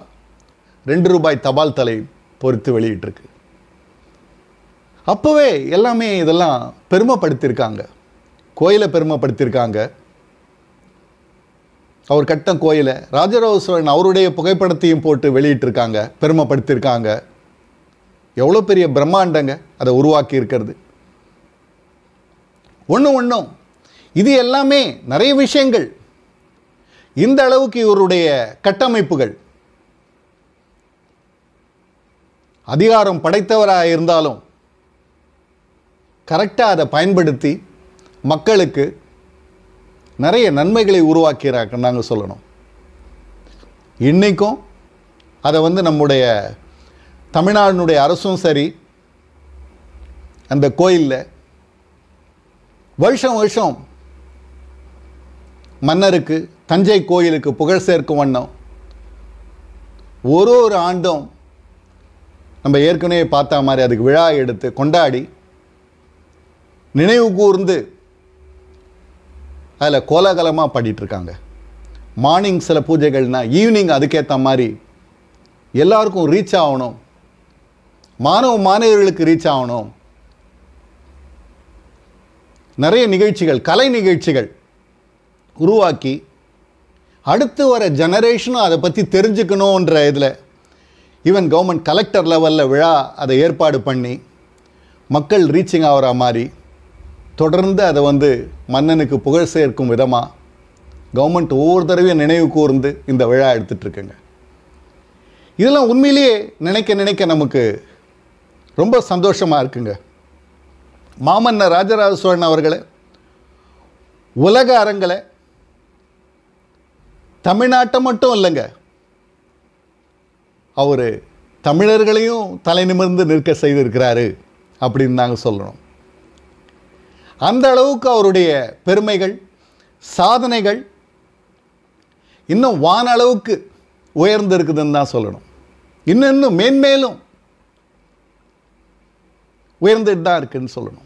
ரெண்டு ரூபாய் தபால் தலை பொறுத்து வெளியிட்டிருக்கு அப்போவே எல்லாமே இதெல்லாம் பெருமைப்படுத்தியிருக்காங்க கோயிலை பெருமைப்படுத்தியிருக்காங்க அவர் கட்ட கோயிலை ராஜராஜ சோழன் அவருடைய புகைப்படத்தையும் போட்டு வெளியிட்டிருக்காங்க பெருமைப்படுத்தியிருக்காங்க எவ்வளோ பெரிய பிரம்மாண்டங்க அதை உருவாக்கி இருக்கிறது ஒன்று ஒன்றும் இது எல்லாமே நிறைய விஷயங்கள் இந்த அளவுக்கு இவருடைய கட்டமைப்புகள் அதிகாரம் படைத்தவராக இருந்தாலும் கரெக்டாக அதை பயன்படுத்தி மக்களுக்கு நிறைய நன்மைகளை உருவாக்கிறாங்க நாங்கள் சொல்லணும் இன்றைக்கும் அதை வந்து நம்முடைய தமிழ்நாடுனுடைய அரசும் சரி அந்த கோயிலில் வருஷம் வருஷம் மன்னருக்கு தஞ்சை கோயிலுக்கு புகழ் சேர்க்கும் வண்ணம் ஒரு ஒரு ஆண்டும் நம்ம ஏற்கனவே பார்த்தா மாதிரி அதுக்கு விழா எடுத்து கொண்டாடி நினைவு கூர்ந்து அதில் கோலாகலமாக பாடிட்டுருக்காங்க மார்னிங் சில பூஜைகள்னால் ஈவினிங் அதுக்கேற்ற மாதிரி எல்லாருக்கும் ரீச் ஆகணும் மாணவ மாணவிகளுக்கு ரீச் ஆகணும் நிறைய நிகழ்ச்சிகள் கலை நிகழ்ச்சிகள் உருவாக்கி அடுத்து வர ஜெனரேஷனும் அதை பற்றி தெரிஞ்சுக்கணுன்ற இதில் ஈவன் கவர்மெண்ட் கலெக்டர் லெவலில் விழா அதை ஏற்பாடு பண்ணி மக்கள் ரீச்சிங் ஆகிற மாதிரி தொடர்ந்து அதை வந்து மன்னனுக்கு புகழ் சேர்க்கும் விதமாக கவர்மெண்ட் ஒவ்வொரு தடவையும் நினைவு கூர்ந்து இந்த விழா எடுத்துட்ருக்குங்க இதெல்லாம் உண்மையிலேயே நினைக்க நினைக்க நமக்கு ரொம்ப சந்தோஷமாக இருக்குங்க மாமன்னர் ராஜராஜ சோழன் அவர்களை உலக அரங்களை தமிழ்நாட்டை மட்டும் இல்லைங்க அவர் தமிழர்களையும் தலை நிமிர்ந்து நிற்க செய்திருக்கிறாரு அப்படின்னு நாங்கள் சொல்லணும் அந்த அளவுக்கு அவருடைய பெருமைகள் சாதனைகள் இன்னும் வான அளவுக்கு உயர்ந்திருக்குதுன்னு தான் சொல்லணும் இன்னும் இன்னும் மேன்மேலும் உயர்ந்துட்டு தான் இருக்குன்னு சொல்லணும்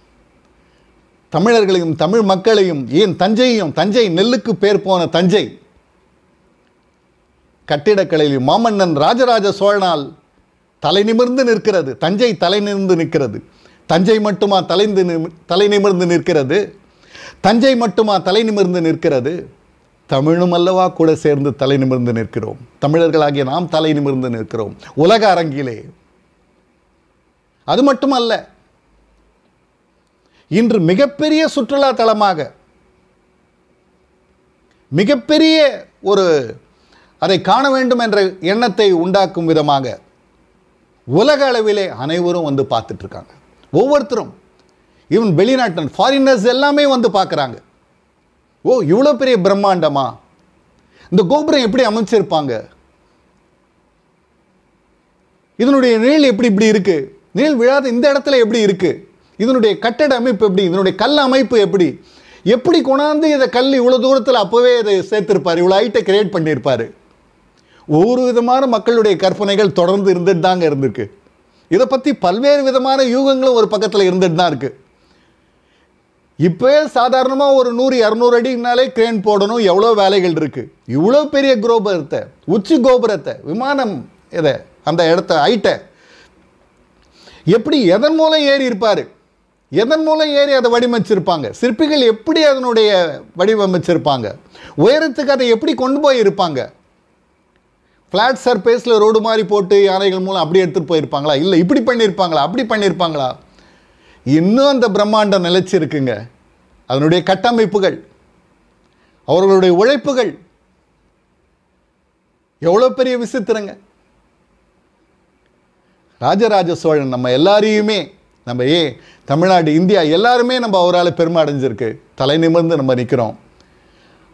தமிழர்களையும் தமிழ் மக்களையும் ஏன் தஞ்சையும் தஞ்சை நெல்லுக்கு பேர் போன தஞ்சை கட்டிடக்கலையில் மாமன்னன் ராஜராஜ சோழனால் தலை நிமிர்ந்து நிற்கிறது தஞ்சை தலை நிமிர்ந்து நிற்கிறது தஞ்சை மட்டுமா தலைந்து தலை நிமிர்ந்து நிற்கிறது தஞ்சை மட்டுமா தலை நிமிர்ந்து நிற்கிறது தமிழும் அல்லவா கூட சேர்ந்து தலை நிமிர்ந்து நிற்கிறோம் தமிழர்களாகிய நாம் தலை நிமிர்ந்து நிற்கிறோம் உலக அரங்கிலே அது மட்டுமல்ல இன்று மிகப்பெரிய சுற்றுலா தலமாக மிகப்பெரிய ஒரு அதை காண வேண்டும் என்ற எண்ணத்தை உண்டாக்கும் விதமாக உலக அளவிலே அனைவரும் வந்து பார்த்துட்ருக்காங்க ஒவ்வொருத்தரும் ஈவன் வெளிநாட்டன் ஃபாரினர்ஸ் எல்லாமே வந்து பார்க்குறாங்க ஓ இவ்வளோ பெரிய பிரம்மாண்டமா இந்த கோபுரம் எப்படி அமைச்சிருப்பாங்க இதனுடைய நீள் எப்படி இப்படி இருக்குது நீள் விழாத இந்த இடத்துல எப்படி இருக்குது இதனுடைய கட்டட அமைப்பு எப்படி இதனுடைய கல் அமைப்பு எப்படி எப்படி கொண்டாந்து இதை கல் இவ்வளோ தூரத்தில் அப்போவே இதை சேர்த்துருப்பார் இவ்வளோ ஹைட்டை கிரியேட் பண்ணியிருப்பார் ஒவ்வொரு விதமான மக்களுடைய கற்பனைகள் தொடர்ந்து இருந்துட்டு தாங்க இருந்திருக்கு இதை பற்றி பல்வேறு விதமான யூகங்களும் ஒரு பக்கத்தில் இருந்துட்டு தான் இருக்குது இப்போ சாதாரணமாக ஒரு நூறு இரநூறு அடினாலே கிரேன் போடணும் எவ்வளோ வேலைகள் இருக்குது இவ்வளோ பெரிய கோபுரத்தை உச்சி கோபுரத்தை விமானம் இதை அந்த இடத்த ஹைட்டை எப்படி எதன் மூலம் ஏறி இருப்பார் எதன் மூலம் ஏறி அதை வடிவமைச்சிருப்பாங்க சிற்பிகள் எப்படி அதனுடைய வடிவமைச்சிருப்பாங்க உயரத்துக்கு அதை எப்படி கொண்டு போய் இருப்பாங்க ஃப்ளாட் சர்ஃபேஸில் ரோடு மாதிரி போட்டு யானைகள் மூலம் அப்படி எடுத்துகிட்டு போயிருப்பாங்களா இல்லை இப்படி பண்ணியிருப்பாங்களா அப்படி பண்ணியிருப்பாங்களா இன்னும் அந்த பிரம்மாண்டம் நிலச்சி இருக்குங்க அதனுடைய கட்டமைப்புகள் அவர்களுடைய உழைப்புகள் எவ்வளோ பெரிய விசித்திரங்க ராஜராஜ சோழன் நம்ம எல்லாரையுமே நம்ம ஏ தமிழ்நாடு இந்தியா எல்லாருமே நம்ம அவரால் பெருமை அடைஞ்சிருக்கு தலை நிமிர்ந்து நம்ம நிற்கிறோம்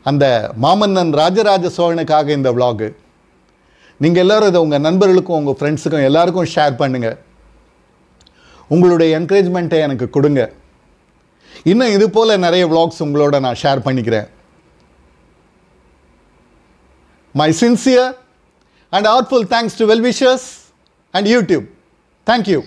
அந்த மாமன்னன் ராஜராஜ சோழனுக்காக இந்த விலாகு நீங்கள் எல்லோரும் இதை உங்கள் நண்பர்களுக்கும் உங்கள் ஃப்ரெண்ட்ஸுக்கும் எல்லாருக்கும் ஷேர் பண்ணுங்கள் உங்களுடைய என்கரேஜ்மெண்ட்டை எனக்கு கொடுங்க இன்னும் இது போல் நிறைய விளாக்ஸ் உங்களோட நான் ஷேர் பண்ணிக்கிறேன் my sincere and heartful thanks to well wishes and YouTube thank you